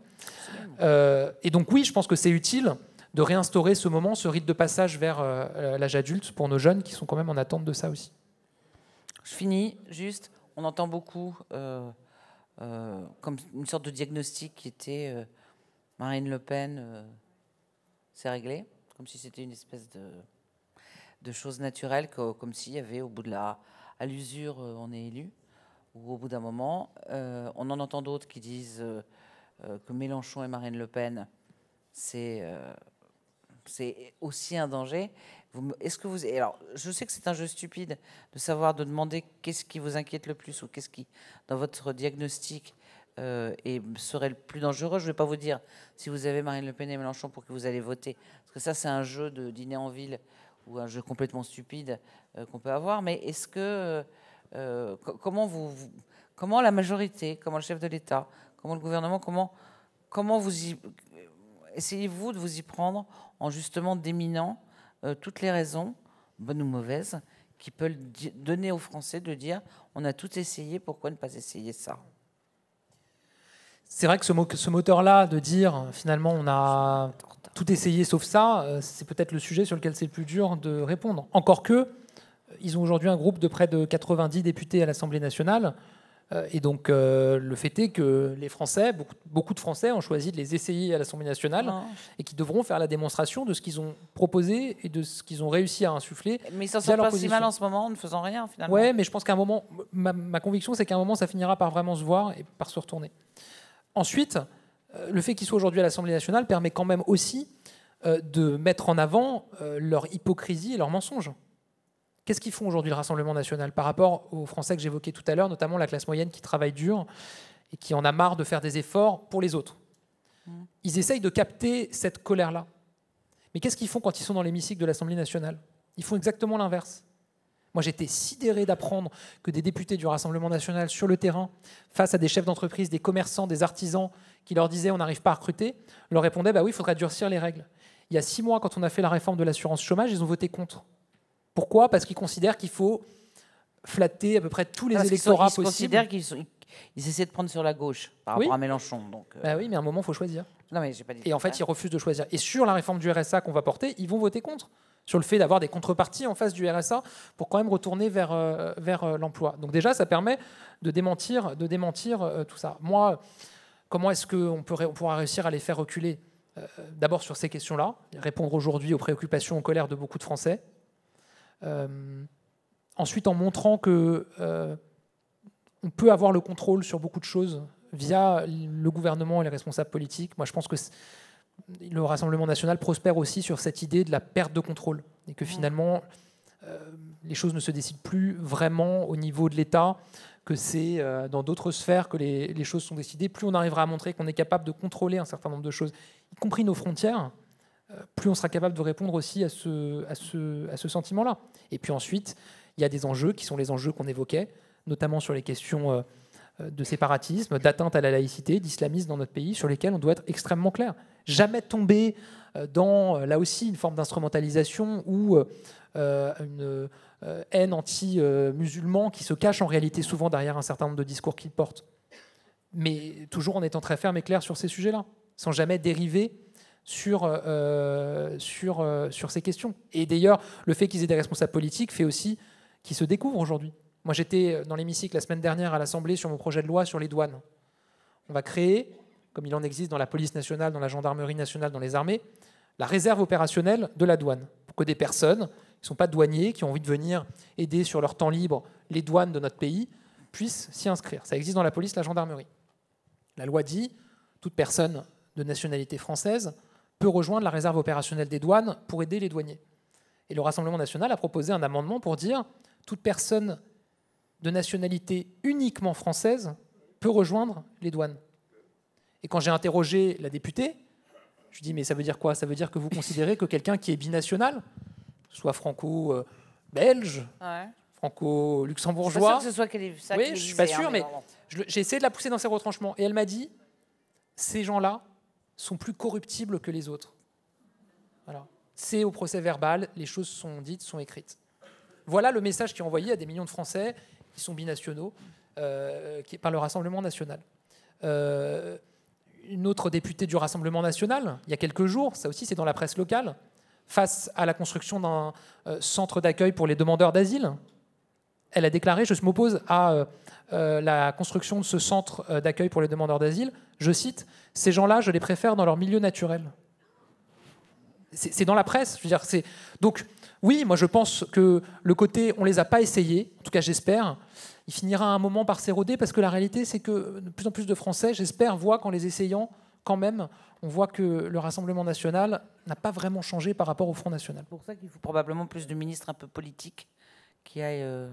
Euh, et donc oui, je pense que c'est utile de réinstaurer ce moment, ce rite de passage vers euh, l'âge adulte pour nos jeunes qui sont quand même en attente de ça aussi. Je finis juste, on entend beaucoup euh, comme une sorte de diagnostic qui était Marine Le Pen, c'est réglé, comme si c'était une espèce de, de chose naturelle, comme s'il y avait au bout de la... à l'usure, on est élu au bout d'un moment, euh, on en entend d'autres qui disent euh, euh, que Mélenchon et Marine Le Pen, c'est aussi un danger. Est-ce que vous alors je sais que c'est un jeu stupide de savoir de demander qu'est-ce qui vous inquiète le plus ou qu'est-ce qui dans votre diagnostic et serait le plus dangereux. Je ne vais pas vous dire si vous avez Marine Le Pen et Mélenchon pour qui vous allez voter, parce que ça c'est un jeu de dîner en ville ou un jeu complètement stupide qu'on peut avoir. Mais est-ce que euh, comment, vous, comment la majorité, comment le chef de l'État, comment le gouvernement, comment, comment vous essayez-vous de vous y prendre en justement déminant euh, toutes les raisons, bonnes ou mauvaises, qui peuvent donner aux Français de dire on a tout essayé, pourquoi ne pas essayer ça c'est vrai que ce, ce moteur-là, de dire finalement on a tout essayé sauf ça, euh, c'est peut-être le sujet sur lequel c'est le plus dur de répondre. Encore que, ils ont aujourd'hui un groupe de près de 90 députés à l'Assemblée nationale. Euh, et donc, euh, le fait est que les Français, beaucoup, de Français ont choisi de les essayer à l'Assemblée nationale oh. et qui devront faire la démonstration de ce qu'ils ont proposé et de ce qu'ils ont réussi à insuffler. Mais ils s'en sortent pas si mal en ce moment en ne faisant rien finalement. Ouais, mais je pense qu'à un moment, ma, conviction, c'est qu'à un moment, ça finira par vraiment se voir et par se retourner. Ensuite, euh, le fait qu'ils soient aujourd'hui à l'Assemblée nationale permet quand même aussi de mettre en avant leur hypocrisie et leurs mensonges. Qu'est-ce qu'ils font aujourd'hui le Rassemblement national par rapport aux Français que j'évoquais tout à l'heure, notamment la classe moyenne qui travaille dur et qui en a marre de faire des efforts pour les autres mmh. Ils essayent de capter cette colère-là. Mais qu'est-ce qu'ils font quand ils sont dans l'hémicycle de l'Assemblée nationale Ils font exactement l'inverse. Moi, j'étais sidéré d'apprendre que des députés du Rassemblement national sur le terrain, face à des chefs d'entreprise, des commerçants, des artisans, qui leur disaient on n'arrive pas à recruter, leur répondaient bah oui, il faudrait durcir les règles. Il y a six mois, quand on a fait la réforme de l'assurance chômage, ils ont voté contre. Pourquoi Parce qu'ils considèrent qu'il faut flatter à peu près tous les électeurs. électorats ils ils Considèrent qu'ils essaient de prendre sur la gauche par rapport à Mélenchon. Donc, euh. bah oui, mais à un moment, il faut choisir. et en fait, ils refusent de choisir. Et sur la réforme du RSA qu'on va porter, ils vont voter contre. Sur le fait d'avoir des contreparties en face du RSA pour quand même retourner vers, euh, vers euh, l'emploi. Donc, déjà, ça permet de démentir, de démentir tout ça. Moi, comment est-ce qu'on on pourra réussir à les faire reculer D'abord sur ces questions-là, répondre aujourd'hui aux préoccupations, aux colères de beaucoup de Français, euh, ensuite, en montrant que euh, on peut avoir le contrôle sur beaucoup de choses via le gouvernement et les responsables politiques. Moi, je pense que le Rassemblement national prospère aussi sur cette idée de la perte de contrôle et que finalement, euh, les choses ne se décident plus vraiment au niveau de l'État, que c'est dans d'autres sphères que les, choses sont décidées. Plus on arrivera à montrer qu'on est capable de contrôler un certain nombre de choses, y compris nos frontières, plus on sera capable de répondre aussi à ce, sentiment-là. Et puis ensuite, il y a des enjeux qui sont les enjeux qu'on évoquait, notamment sur les questions euh, euh, de séparatisme, d'atteinte à la laïcité, d'islamisme dans notre pays, sur lesquels on doit être extrêmement clair. Jamais tomber euh, dans, là aussi, une forme d'instrumentalisation ou une haine anti-musulman qui se cache en réalité souvent derrière un certain nombre de discours qu'il portent. Mais toujours en étant très ferme et clair sur ces sujets-là, sans jamais dériver sur, euh, euh, sur, euh, sur ces questions. Et d'ailleurs, le fait qu'ils aient des responsables politiques fait aussi qu'ils se découvrent aujourd'hui. Moi, j'étais dans l'hémicycle la semaine dernière à l'Assemblée sur mon projet de loi sur les douanes. On va créer, comme il en existe dans la police nationale, dans la gendarmerie nationale, dans les armées, la réserve opérationnelle de la douane, pour que des personnes qui ne sont pas douaniers, qui ont envie de venir aider sur leur temps libre les douanes de notre pays, puissent s'y inscrire. Ça existe dans la police, la gendarmerie. La loi dit, toute personne de nationalité française peut rejoindre la réserve opérationnelle des douanes pour aider les douaniers. Et le Rassemblement national a proposé un amendement pour dire toute personne de nationalité uniquement française peut rejoindre les douanes. Et quand j'ai interrogé la députée, je lui dis mais ça veut dire quoi Ça veut dire que vous considérez que quelqu'un qui est binational, soit franco-belge, franco-luxembourgeois, je suis que ce soit ça euh, oui, je suis pas sûr, mais j'ai essayé de la pousser dans ses retranchements et elle m'a dit ces gens-là sont plus corruptibles que les autres. C'est au procès verbal, les choses sont dites, sont écrites. Voilà le message qui est envoyé à des millions de Français qui sont binationaux euh, par le Rassemblement national. Euh, une autre députée du Rassemblement national, il y a quelques jours, ça aussi c'est dans la presse locale, face à la construction d'un euh, centre d'accueil pour les demandeurs d'asile, elle a déclaré, je m'oppose à euh, la construction de ce centre euh, d'accueil pour les demandeurs d'asile, je cite, Ces gens-là, je les préfère dans leur milieu naturel. C'est dans la presse. Donc, oui, moi je pense que le côté on les a pas essayés, en tout cas j'espère, il finira un moment par s'éroder parce que la réalité c'est que de plus en plus de Français, j'espère, voient qu'en les essayant, quand même, on voit que le Rassemblement national n'a pas vraiment changé par rapport au Front national. C'est pour ça qu'il faut probablement plus de ministres un peu politiques qui aillent. Euh,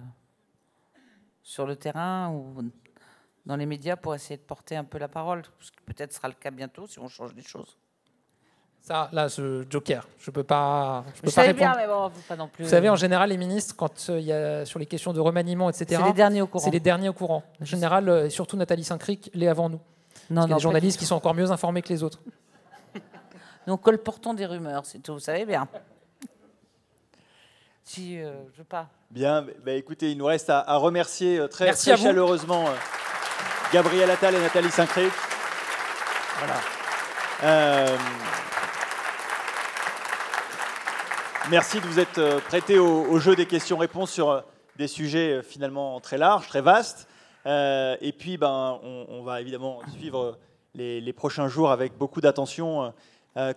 sur le terrain ou dans les médias pour essayer de porter un peu la parole, ce qui peut-être sera le cas bientôt si on change les choses. Ça, là, ce joker, je peux pas, je peux pas Bien, mais bon, pas non plus. Vous savez, en général, les ministres, quand euh, il y a sur les questions de remaniement, etc., c'est les derniers au courant. les derniers au courant. En général, euh, et surtout Nathalie Saint-Cric, les avant nous. Non, non, journalistes qui sont encore mieux informés que les autres. Donc, (laughs) colportons des rumeurs, c'est tout, vous savez bien si euh, je pas. Bien, bah, écoutez, il nous reste à, remercier euh, très, chaleureusement euh, Gabriel Attal et Nathalie Sincré. Voilà. Euh, merci de vous être prêté au, jeu des questions-réponses sur des sujets finalement très larges, très vastes. et puis, ben, on, va évidemment suivre les, prochains jours avec beaucoup d'attention,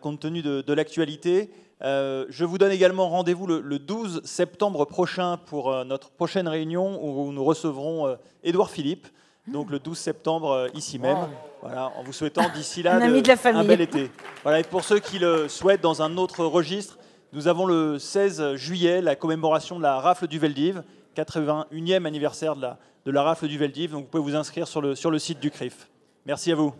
compte tenu de l'actualité. Euh, je vous donne également rendez-vous le, 12 septembre prochain pour euh, notre prochaine réunion où, nous recevrons euh, Édouard Philippe. Donc le 12 septembre ici même. Voilà, en vous souhaitant d'ici là (laughs) un, bel été. Voilà, et pour ceux qui le souhaitent dans un autre registre, nous avons le 16 juillet la commémoration de la rafle du Veldiv, 81e anniversaire de la, de la rafle du Veldiv. Donc vous pouvez vous inscrire sur le, sur le site du CRIF. Merci à vous.